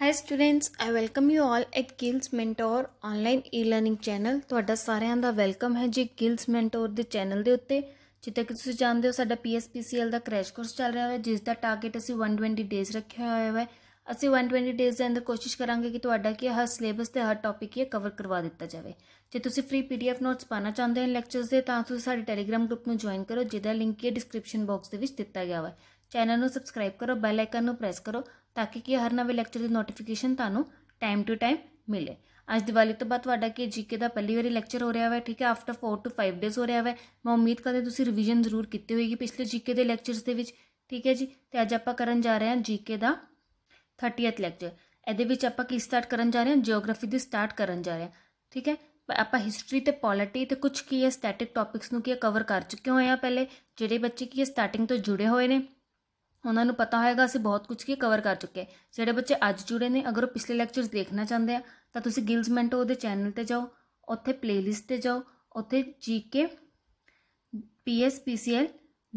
High students I welcome you all at Gills mentor online e learning channel ਤੁਹਾਡਾ ਸਾਰਿਆਂ ਦਾ welcome ਹੈ ਜੀ ਗਿਲਸ ਮੈਂਟੋਰ ਦੇ ਚੈਨਲ ਦੇ ਉੱਤੇ ਜਿੱਦਾਂ ਕਿ ਤੁਸੀਂ ਜਾਣਦੇ ਹੋ ਸਾਡਾ ਪੀਐਸਪੀਸੀਐਲ ਦਾ ਕ੍ਰੈਸ਼ ਕੋਰਸ ਚੱਲ ਰਿਹਾ ਹੈ ਜਿਸ ਦਾ ਟਾਰਗੇਟ ਅਸੀਂ 120 ਡੇਜ਼ ਰੱਖਿਆ ਹੋਇਆ ਹੈ ਅਸੀਂ 120 ਡੇਜ਼ ਦੇ ਅੰਦਰ ਕੋਸ਼ਿਸ਼ ਕਰਾਂਗੇ ਕਿ ਤੁਹਾਡਾ ਕੀ ਹਰ ਸਿਲੇਬਸ ਤੇ ਹਰ ਟੌਪਿਕ ਇਹ ਕਵਰ ਕਰਵਾ ਦਿੱਤਾ ਜਾਵੇ ਜੇ ਤੁਸੀਂ ਫ੍ਰੀ ਪੀਡੀਐਫ ਨੋਟਸ ਪਾਣਾ ਚਾਹੁੰਦੇ ਹੋ ਲੈਕਚਰਸ ਦੇ ਤਾਂ ਤੁਸੀਂ ਸਾਡੇ ਟੈਲੀਗ੍ਰam ਗਰੁੱਪ ਨੂੰ ਜੁਆਇਨ ਕਰੋ ਜਿਹਦਾ ਲਿੰਕ ਇਹ ਡਿਸਕ੍ਰਿਪਸ਼ਨ ਬਾਕਸ ਦੇ ਵਿੱਚ ਦਿੱਤਾ ਗਿਆ ਹੈ ਚੈਨਲ ਨੂੰ ਸਬਸਕ੍ਰਾਈਬ ਕਰੋ ਬੈਲ ਆਈਕਨ ਨੂੰ ਪ੍ਰੈਸ ਕਰੋ ਤਾਂ ਕਿ ਹਰ ਨਵੇਂ ਲੈਕਚਰ ਦੀ ਨੋਟੀਫਿਕੇਸ਼ਨ ਤੁਹਾਨੂੰ ਟਾਈਮ ਟੂ ਟਾਈਮ ਮਿਲੇ ਅੱਜ ਦੀਵਾਲੀ ਤੋਂ ਬਾਅਦ ਤੁਹਾਡਾ ਕੇ ਜੀਕੇ ਦਾ ਪਹਿਲੀ ਵਾਰੀ ਲੈਕਚਰ ਹੋ ਰਿਹਾ ਹੈ ਠੀਕ ਹੈ ਆਫਟਰ 4 ਟੂ 5 ਡੇਸ ਹੋ ਰਿਹਾ ਹੈ ਮੈਂ ਉਮੀਦ ਕਰਦੇ ਤੁਸੀਂ ਰਿਵੀਜ਼ਨ ਜ਼ਰੂਰ ਕੀਤੀ ਹੋਏਗੀ ਪਿਛਲੇ ਜੀਕੇ ਦੇ ਲੈਕਚਰਸ ਦੇ ਵਿੱਚ ਠੀਕ ਹੈ ਜੀ ਤੇ ਅੱਜ ਆਪਾਂ ਕਰਨ ਜਾ ਰਹੇ ਹਾਂ ਜੀਕੇ ਦਾ 30th ਲੈਕਚਰ ਇਹਦੇ ਵਿੱਚ ਆਪਾਂ ਕੀ ਸਟਾਰਟ ਕਰਨ ਜਾ ਰਹੇ ਹਾਂ ਜੀਓਗ੍ਰਾਫੀ ਦੀ ਸਟਾਰਟ ਕਰਨ ਜਾ ਰਹੇ ਹਾਂ ਠੀਕ ਹੈ ਆਪਾਂ ਹਿਸਟਰੀ ਤੇ ਪੋਲਿਟੀ ਤੇ ਕੁਝ ਕੀ ਹੈ ਸਟੈਟਿਕ ਟੌਪਿਕਸ ਨੂੰ ਕੀ ਕਵਰ ਕਰ ਚੁੱਕੇ ਹੋਏ ਆ ਪਹਿਲੇ ਜਿਹੜੇ ਬੱਚੇ ਕੀ ਸਟਾਰਟਿੰਗ ਤੋਂ ਜੁੜੇ ਹੋਏ ਨੇ ਉਹਨਾਂ ਨੂੰ ਪਤਾ ਹੋਏਗਾ ਅਸੀਂ ਬਹੁਤ ਕੁਝ ਕੀ ਕਵਰ ਕਰ ਚੁੱਕੇ ਜਿਹੜੇ ਬੱਚੇ ਅੱਜ ਜੁੜੇ ਨੇ ਅਗਰ ਉਹ ਪਿਛਲੇ ਲੈਕਚਰਸ ਦੇਖਣਾ ਚਾਹੁੰਦੇ ਆ ਤਾਂ ਤੁਸੀਂ ਗਿਲਸ ਮੈਂਟੋ ਦੇ ਚੈਨਲ ਤੇ ਜਾਓ ਉੱਥੇ ਪਲੇਲਿਸਟ ਤੇ ਜਾਓ ਉੱਥੇ ਜੀਕੇ ਪੀਐਸਪੀਸੀਐਲ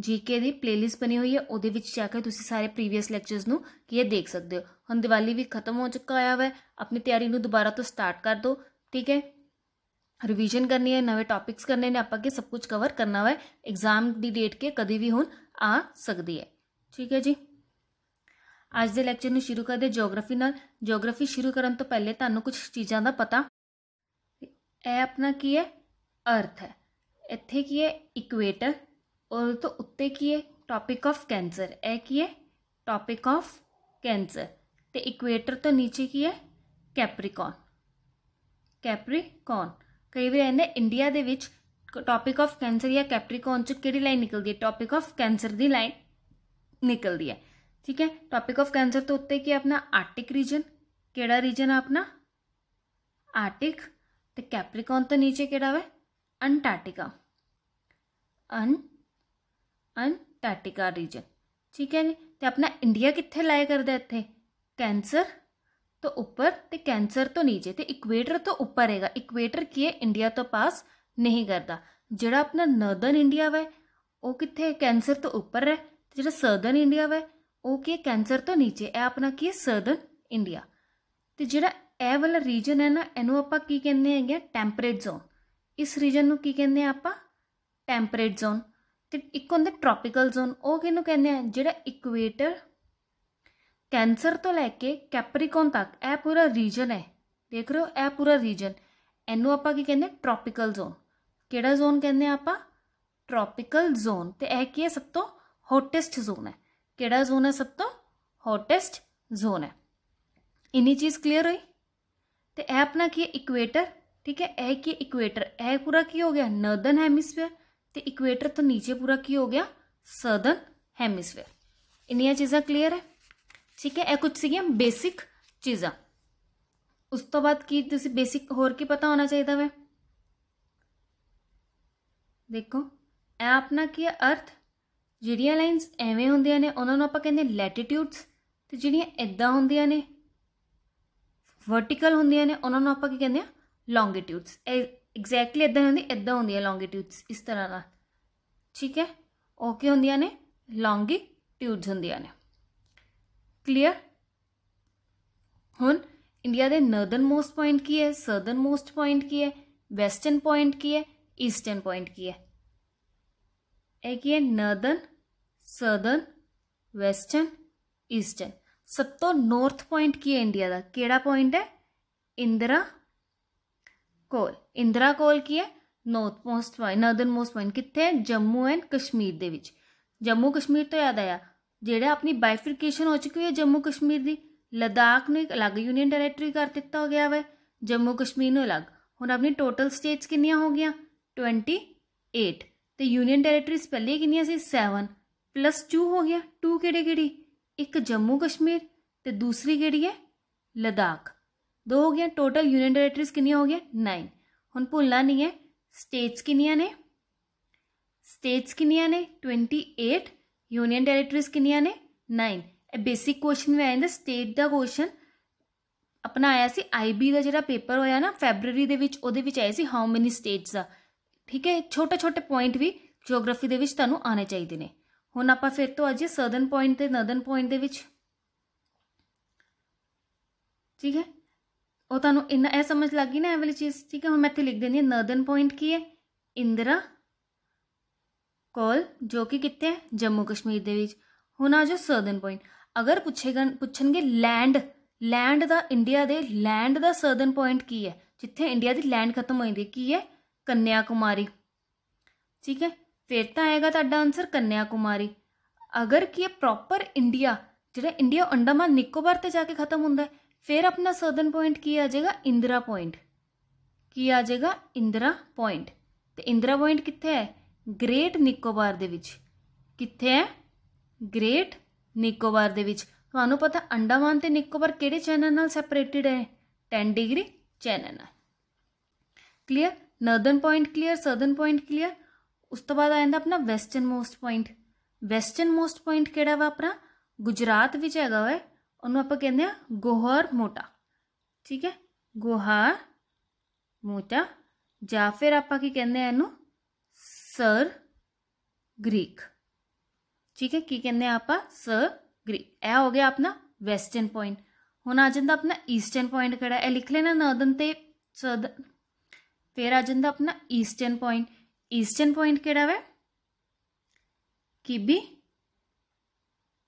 ਜੀਕੇ ਦੀ ਪਲੇਲਿਸਟ ਬਣੀ ਹੋਈ ਹੈ ਉਹਦੇ ਵਿੱਚ ਜਾ ਕੇ ਤੁਸੀਂ ਸਾਰੇ ਪ੍ਰੀਵੀਅਸ ਲੈਕਚਰਸ ਨੂੰ ਕੀ ਇਹ ਦੇਖ ਸਕਦੇ ਹੋ ਹੁਣ ਦੀਵਾਲੀ ਵੀ ਖਤਮ ਹੋ ਚੁੱਕਾ ਆਇਆ ਹੈ ਆਪਣੀ ਤਿਆਰੀ ਨੂੰ ਦੁਬਾਰਾ ਤੋਂ ਸਟਾਰਟ ਕਰ ਦਿਓ ਠੀਕ ਹੈ ਰਿਵੀਜ਼ਨ ਕਰਨੀ ਹੈ ਨਵੇਂ ਟੌਪਿਕਸ ਕਰਨੇ ਨੇ ਆਪਾਂ ਕੇ ਸਭ ਕੁਝ ਕਵਰ ਕਰਨਾ ਹੈ ਐਗਜ਼ਾਮ ਦੀ ਡੇਟ ਕੇ ਕਦੀ ਵੀ ਹੁਣ ਆ ਸਕਦੀ ਹੈ ਠੀਕ ਹੈ ਜੀ ਅੱਜ ਦੇ ਲੈਕਚਰ ਨੂੰ ਸ਼ੁਰੂ ਕਰਦੇ ਜੀਓਗ੍ਰਾਫੀ ਨਾਲ ਜੀਓਗ੍ਰਾਫੀ ਸ਼ੁਰੂ ਕਰਨ ਤੋਂ ਪਹਿਲੇ ਤੁਹਾਨੂੰ ਕੁਝ ਚੀਜ਼ਾਂ ਦਾ ਪਤਾ ਇਹ ਆਪਣਾ ਕੀ ਹੈ ਅਰਥ ਹੈ ਇੱਥੇ ਕੀ ਹੈ ਇਕੁਏਟਰ ਔਰ ਤੋਂ ਉੱਤੇ ਕੀ ਹੈ ਟਾਪਿਕ ਆਫ ਕੈਂਸਰ ਇਹ ਕੀ ਹੈ ਟਾਪਿਕ ਆਫ ਕੈਂਸਰ ਤੇ ਇਕੁਏਟਰ ਤੋਂ ਨੀਚੇ ਕੀ ਹੈ ਕੈਪਰੀਕੌਨ ਕੈਪਰੀਕੌਨ ਕਈ ਵਾਰ ਇਹਨੇ ਇੰਡੀਆ ਦੇ ਵਿੱਚ ਟਾਪਿਕ ਆਫ ਕੈਂਸਰ ਜਾਂ ਕੈਪਰੀਕੌਨ ਚ ਕਿਹੜੀ ਲਾਈਨ ਨਿਕਲਦੀ ਹੈ ਟਾਪਿਕ ਆਫ ਕੈਂਸਰ ਦੀ ਲਾਈਨ निकल दिया ठीक है टॉपिक ऑफ कैंसर तो उत्ते कि अपना आर्टिक रीजन केड़ा रीजन है अपना आर्टिक तो कैप्रिकॉन तो नीचे केड़ा वे अंटार्टिका अन अंटार्टिका रीजन ठीक है जी तो अपना इंडिया कितने लाए करता इतने कैंसर तो उपर तो कैंसर तो नीचे तो इक्वेटर तो उपर है इक्वेटर की है इंडिया तो पास नहीं करता जोड़ा अपना नर्दन इंडिया वे वह कितने कैंसर तो उपर है जो सदर्न इंडिया वै वह की कैंसर तो नीचे यह अपना की है सदर्न इंडिया तो जोड़ा यह वाला रीजन है ना इनू आप कहने टैंपरेट जोन इस रीजन में की कहने आप टैंपरेट जोन तो एक होंगे ट्रॉपीकल जोन वह किनू कहने जोड़ा इक्वेटर कैंसर तो लैके कैपरिकोन तक यह पूरा रीजन है देख रहे हो यह पूरा रीजन इनू आप कहें ट्रॉपीकल जोन कि जोन कहने आप ट्रॉपीकल जोन तो यह की है सब तो होटेस्ट जोन है केड़ा जोन है सब तो होटेस्ट जोन है इन्नी चीज़ क्लीयर हुई तो यह अपना की है इक्वेटर ठीक है यह की इक्वेटर ए पूरा की हो गया नर्दन हैमीस्फेयर तो इक्वेटर तो नीचे पूरा की हो गया सर्दन हैमीस्फेयर इन चीज़ा क्लीयर है ठीक है कुछ सी बेसिक चीजा उस तो बाद की ਕੀ बेसिक होर की पता होना चाहिए ਚਾਹੀਦਾ देखो यह अपना की है अर्थ जिड़िया लाइनस एवें होंगे ने उन्होंने आप कहें लैटीट्यूड्स तो जिड़िया इदा होंगे ने वर्टिकल होंगे ने उन्होंने आप कहें लोंगीट्यूड्स ए एग्जैक्टली इदा होंगे इदा होंगे लोंगीट्यूड्स इस तरह का ठीक है वह क्या होंगे ने लोंगी ट्यूड्स होंगे ने क्लीयर हूँ इंडिया के नर्दन मोस्ट पॉइंट की है सदर मोस्ट पॉइंट की है वैसटन पॉइंट की है ईस्टर्न पॉइंट की है કે નિયરન સદર વેસ્ટર્ન ઇસ્ટર્ન સબતો નોર્થ પોઈન્ટ કી ઇન્ડિયા દા કેડા પોઈન્ટ હે ઇન્દ્રા કોલ ઇન્દ્રા કોલ કી હે નોર્થ મોસ્ટ વાય નર્ધન મોસ્ટ પોઈન્ટ કિત્થે જમ્મુ એન્ડ કાશ્મીર દે વિચ જમ્મુ કાશ્મીર તો યાદ આ જેડે apni bifurcation હો ચકી હૈ જમ્મુ કાશ્મીર દી લદાખ નુ એક અલગ યુનિયન ડાયરેક્ટરી કર દેતા હો ગયા હૈ જમ્મુ કાશ્મીર નુ અલગ હુન apni total state's kinniya hogiyan 28 ਤੇ ਯੂਨੀਅਨ ਟੈਰੀਟਰੀਸ ਪਹਿਲੇ ਕਿੰਨੀਆਂ ਸੀ 7 ਪਲੱਸ 2 ਹੋ ਗਿਆ 2 ਕਿਹੜੇ ਕਿਹੜੀ ਇੱਕ ਜੰਮੂ ਕਸ਼ਮੀਰ ਤੇ ਦੂਸਰੀ ਕਿਹੜੀ ਹੈ ਲਦਾਖ ਦੋ ਹੋ ਗਿਆ ਟੋਟਲ ਯੂਨੀਅਨ ਟੈਰੀਟਰੀਸ ਕਿੰਨੀਆਂ ਹੋ ਗਿਆ 9 ਹੁਣ ਭੁੱਲਣਾ ਨਹੀਂ ਹੈ ਸਟੇਟਸ ਕਿੰਨੀਆਂ ਨੇ ਸਟੇਟਸ ਕਿੰਨੀਆਂ ਨੇ 28 ਯੂਨੀਅਨ ਟੈਰੀਟਰੀਸ ਕਿੰਨੀਆਂ ਨੇ 9 ਇਹ ਬੇਸਿਕ ਕੁਐਸਚਨ ਵੀ ਆਇਆ ਸਟੇਟ ਦਾ ਕੁਐਸਚਨ ਆਪਣਾ ਆਇਆ ਸੀ ਆਈਬੀ ਦਾ ਜਿਹੜਾ ਪੇਪਰ ਹੋਇਆ ਨਾ ਫੈਬਰੂਰੀ ਦੇ ਵਿੱਚ ਉਹਦੇ ਵਿੱਚ ਆਇਆ ਸੀ ਹਾਊ ਮਨੀ ਸਟੇਟਸ ਦਾ ਠੀਕ ਹੈ ਛੋਟੇ ਛੋਟੇ ਪੁਆਇੰਟ ਵੀ ਜੀਓਗ੍ਰਾਫੀ ਦੇ ਵਿੱਚ ਤੁਹਾਨੂੰ ਆਣੇ ਚਾਹੀਦੇ ਨੇ ਹੁਣ ਆਪਾਂ ਫਿਰ ਤੋਂ ਅਜੇ ਸਰਦਨ ਪੁਆਇੰਟ ਤੇ ਨਦਨ ਪੁਆਇੰਟ ਦੇ ਵਿੱਚ ਠੀਕ ਹੈ ਉਹ ਤੁਹਾਨੂੰ ਇੰਨਾ ਇਹ ਸਮਝ ਲੱਗ ਗਈ ਨਾ ਇਹ ਵਾਲੀ ਚੀਜ਼ ਠੀਕ ਹੈ ਹੁਣ ਮੈਂ ਇੱਥੇ ਲਿਖ ਦਿੰਦੀ ਹਾਂ ਨਦਨ ਪੁਆਇੰਟ ਕੀ ਹੈ ਇੰਦਰਾ ਕੋਲ ਜੋ ਕਿ ਕਿੱਥੇ ਹੈ ਜੰਮੂ ਕਸ਼ਮੀਰ ਦੇ ਵਿੱਚ ਹੁਣ ਆ ਜੋ ਸਰਦਨ ਪੁਆਇੰਟ ਅਗਰ ਪੁੱਛੇਗਾ ਪੁੱਛਣਗੇ ਲੈਂਡ ਲੈਂਡ ਦਾ ਇੰਡੀਆ ਦੇ ਲੈਂਡ ਦਾ ਸਰਦਨ ਪੁਆਇੰਟ ਕੀ ਹੈ ਜਿੱਥੇ ਇੰਡੀਆ ਦੀ ਲੈਂਡ ਖਤਮ ਹੋਈ ਦੀ ਕੀ ਹੈ ਕੰਨਿਆ ਕੁਮਾਰੀ ਠੀਕ ਹੈ ਫਿਰ ਤਾਂ ਆਏਗਾ ਤੁਹਾਡਾ ਆਨਸਰ ਕੰਨਿਆ ਕੁਮਾਰੀ ਅਗਰ ਕੀ ਇਹ ਪ੍ਰੋਪਰ ਇੰਡੀਆ ਜਿਹੜਾ ਇੰਡੀਆ ਅੰਡਮਾਨ ਨਿਕੋਬਾਰ ਤੇ ਜਾ ਕੇ ਖਤਮ ਹੁੰਦਾ ਹੈ ਫਿਰ ਆਪਣਾ ਸਰਦਨ ਪੁਆਇੰਟ ਕੀ ਆ ਜਾਏਗਾ ਇੰਦਰਾ ਪੁਆਇੰਟ ਕੀ ਆ ਜਾਏਗਾ ਇੰਦਰਾ ਪੁਆਇੰਟ ਤੇ ਇੰਦਰਾ ਪੁਆਇੰਟ ਕਿੱਥੇ ਹੈ ਗ੍ਰੇਟ ਨਿਕੋਬਾਰ ਦੇ ਵਿੱਚ ਕਿੱਥੇ ਹੈ ਗ੍ਰੇਟ ਨਿਕੋਬਾਰ ਦੇ ਵਿੱਚ ਤੁਹਾਨੂੰ ਪਤਾ ਅੰਡਮਾਨ ਤੇ ਨਿਕੋਬਾਰ ਕਿਹੜੇ ਚੈਨਲ ਨਾਲ ਸੈਪਰੇਟਡ ਹੈ 10 ਡਿਗਰੀ ਚੈਨਲ ਨਾਲ clear northern point clear southern point clear उस तो बाद आएगा अपना western most point western most point कि अपना गुजरात में तो है वे उन्होंने आप कहें गोहर मोटा ठीक है गोहर मोटा या फिर आप कहें सर ग्रीक ठीक है की कहने आप सर ग्रीक ए हो गया अपना वैस्टन पॉइंट हूँ आ जाता अपना ईस्टर्न पॉइंट कड़ा यह लिख लेना नर्दन तो सर्दन फिर आ जाता अपना ईस्टर्न पॉइंट ईस्टर्न पॉइंट के किबी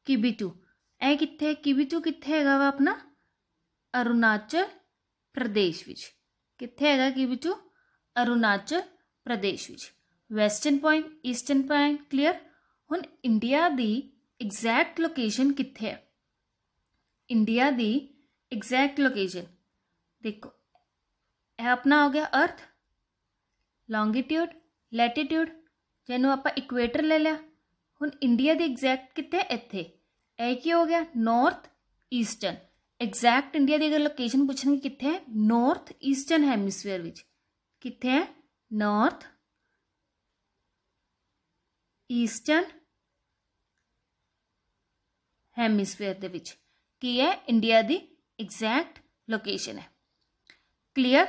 किबी टू ए कि किबी टू कि है अपना अरुणाचल प्रदेश कितने है किबी टू Arunachal Pradesh western point eastern point clear हूँ इंडिया की एग्जैक्ट लोकेशन कितने इंडिया की एग्जैक्ट लोकेशन देखो यह अपना हो गया अर्थ लोंगीट्यूड लैटीट्यूड जैन आप इक्वेटर ले लिया हूँ इंडिया की एग्जैक्ट कितने इतने यह की हो गया नॉर्थ ईस्टर्न एग्जैक्ट इंडिया की अगर लोकेशन पूछेंगे कितने है नॉर्थ ईस्टर्न हैमीस्फेयर कितने है नॉर्थ ईस्टर्न हैमीस्फेयर की है इंडिया की एग्जैक्ट लोकेशन है क्लीयर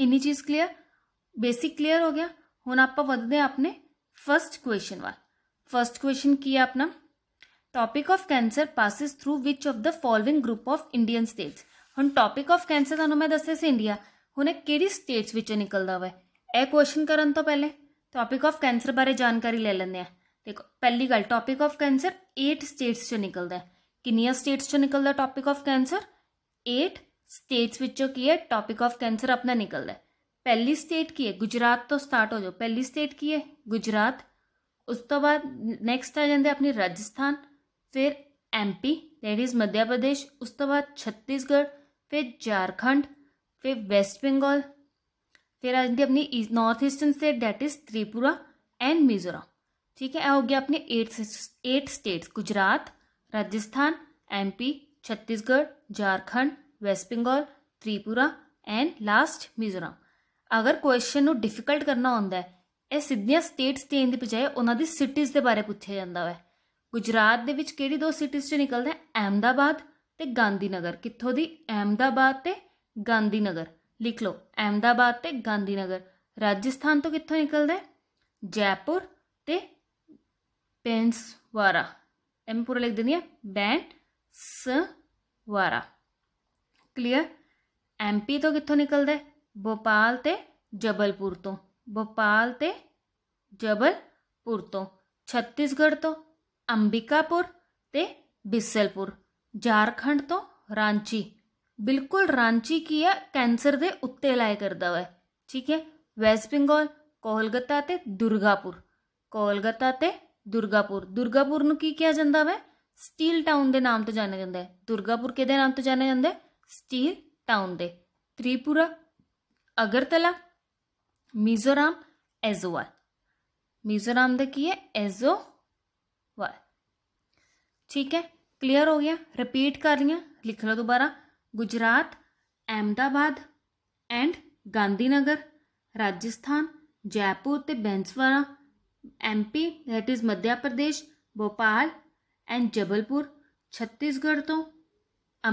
इन्नी चीज़ क्लीयर बेसिक क्लियर हो गया हूँ आप बदते अपने फर्स्ट क्वेश्चन वाल फर्स्ट क्वेश्चन की है अपना tropic of Cancer passes through which of the following group of Indian states हूँ टॉपिक ऑफ कैंसर थानू मैं दस इंडिया हूँ कि स्टेट्स निकलता वे ए क्वेश्चन करने तो पहले टॉपिक ऑफ कैंसर बारे जानकारी ले लें देखो पहली गल tropic of Cancer eight states चो निकलता है किनिया स्टेट्स चो निकलता tropic of Cancer eight states की है टॉपिक ऑफ कैंसर अपना निकलता है पहली स्टेट की है गुजरात तो स्टार्ट हो जाओ पहली स्टेट की है गुजरात उस तो बाद नेक्स्ट आ जाते अपनी राजस्थान फिर M P that is Madhya Pradesh उस तो बाद छत्तीसगढ़ फिर झारखंड फिर वेस्ट बंगाल फिर आ जाती अपनी north eastern state that is Tripura and Mizoram ठीक है हो गया अपने eight eight state Gujarat Rajasthan M P Chhattisgarh Jharkhand West Bengal Tripura and last Mizoram ਅਗਰ ਕੁਐਸਚਨ ਨੂੰ ਡਿਫਿਕਲਟ ਕਰਨਾ ਹੁੰਦਾ ਹੈ ਇਹ ਸਿੱਧੀਆਂ ਸਟੇਟਸ ਤੇ ਦੀ ਬਜਾਏ ਉਹਨਾਂ ਦੀ ਸਿਟੀਜ਼ ਦੇ ਬਾਰੇ ਪੁੱਛਿਆ ਜਾਂਦਾ ਹੈ ਗੁਜਰਾਤ ਦੇ ਵਿੱਚ ਕਿਹੜੀ ਦੋ ਸਿਟੀਜ਼ ਚੋਂ ਨਿਕਲਦਾ ਹੈ ਅਹਮਦਾਬਾਦ ਤੇ ਗਾਂਧੀਨਗਰ ਕਿੱਥੋਂ ਦੀ ਅਹਮਦਾਬਾਦ ਤੇ ਗਾਂਧੀਨਗਰ ਲਿਖ ਲਓ ਅਹਮਦਾਬਾਦ ਤੇ ਗਾਂਧੀਨਗਰ ਰਾਜਸਥਾਨ ਤੋਂ ਕਿੱਥੋਂ ਨਿਕਲਦਾ ਹੈ ਜੈਪੁਰ ਤੇ ਪੈਂਸਵਾਰਾ ਐਮ ਪੂਰਾ ਲਿਖ ਦਿੰਦੀ ਆ ਬੈਂਡ ਸਵਾਰਾ ਕਲੀਅਰ ਐਮਪੀ ਤੋਂ ਕਿੱਥੋਂ ਨਿਕਲਦਾ ਹੈ भोपाल तो जबलपुर तो भोपाल तो जबलपुर तो छत्तीसगढ़ तो अंबिकापुर ते बिसलपुर झारखंड तो रांची बिल्कुल रांची की है कैंसर के उत्ते लाए करता है ठीक है वेस्ट बंगाल कोलकाता तो दुर्गापुर कोलकाता तो दुर्गापुर दुर्गापुर की ਕੀ तो जाता तो है स्टील टाउन के नाम तो जाने जाता है दुर्गापुर के नाम तो जाने जाता है स्टील टाउन के त्रिपुरा अगरतला मिजोराम एजोवाल मिजोराम द की है एजोवाल ठीक है क्लियर हो गया रिपीट कर रही हूँ लिख लो दोबारा गुजरात अहमदाबाद एंड गांधीनगर राजस्थान जयपुर तो Banswara M P that is Madhya Pradesh Bhopal and Jabalpur Chhattisgarh तो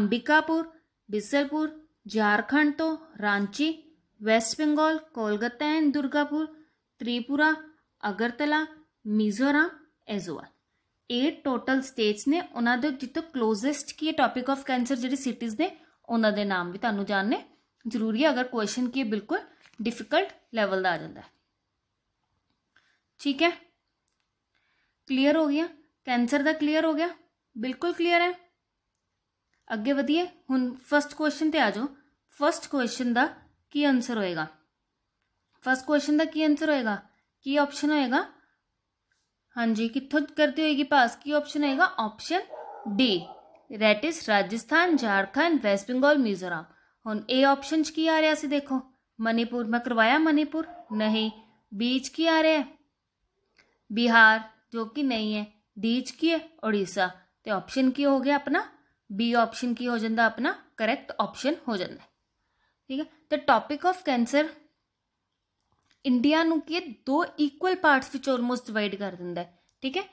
अंबिकापुर बिसलपुर झारखंड तो Ranchi West Bengal Kolkata and Durgapur Tripura Agartala Mizoram Aizawl eight total states ने उन्होंने जितो क्लोजेस्ट की टॉपिक ऑफ कैंसर जी सिटीज ने उन्होंने नाम भी तुम्हें जानने जरूरी है अगर क्वेश्चन की बिल्कुल डिफिकल्ट लैवल आ जाता है ठीक है क्लीयर हो गया कैंसर का क्लीयर हो गया बिल्कुल क्लीयर है अगे वीए हूँ फस्ट क्वेश्चन पर आ जाओ फस्ट क्वेश्चन का की आंसर होएगा फर्स्ट क्वेश्चन का की आंसर होएगा की ऑप्शन होएगा हाँ जी कितों करती होएगी पास की ऑप्शन होएगा ऑप्शन डी रेटिस राजस्थान झारखंड वेस्ट बंगाल मिजोरम हूँ ए ऑप्शन च की आ रहा से देखो मणिपुर मैं करवाया मणिपुर नहीं बीच की आ रहा है बिहार जो कि नहीं है डीच की है उड़ीसा तो ऑप्शन की हो गया अपना बी ऑप्शन की हो जाता अपना करैक्ट ऑप्शन हो जाता है ਠੀਕ ਹੈ ਤੇ ਟਾਪਿਕ ਆਫ ਕੈਂਸਰ ਇੰਡੀਆ ਨੂੰ ਕੀ ਦੋ ਇਕੁਅਲ ਪਾਰਟਸ ਵਿੱਚ ਆਲਮੋਸਟ ਡਿਵਾਈਡ ਕਰ ਦਿੰਦਾ ਹੈ ਠੀਕ ਹੈ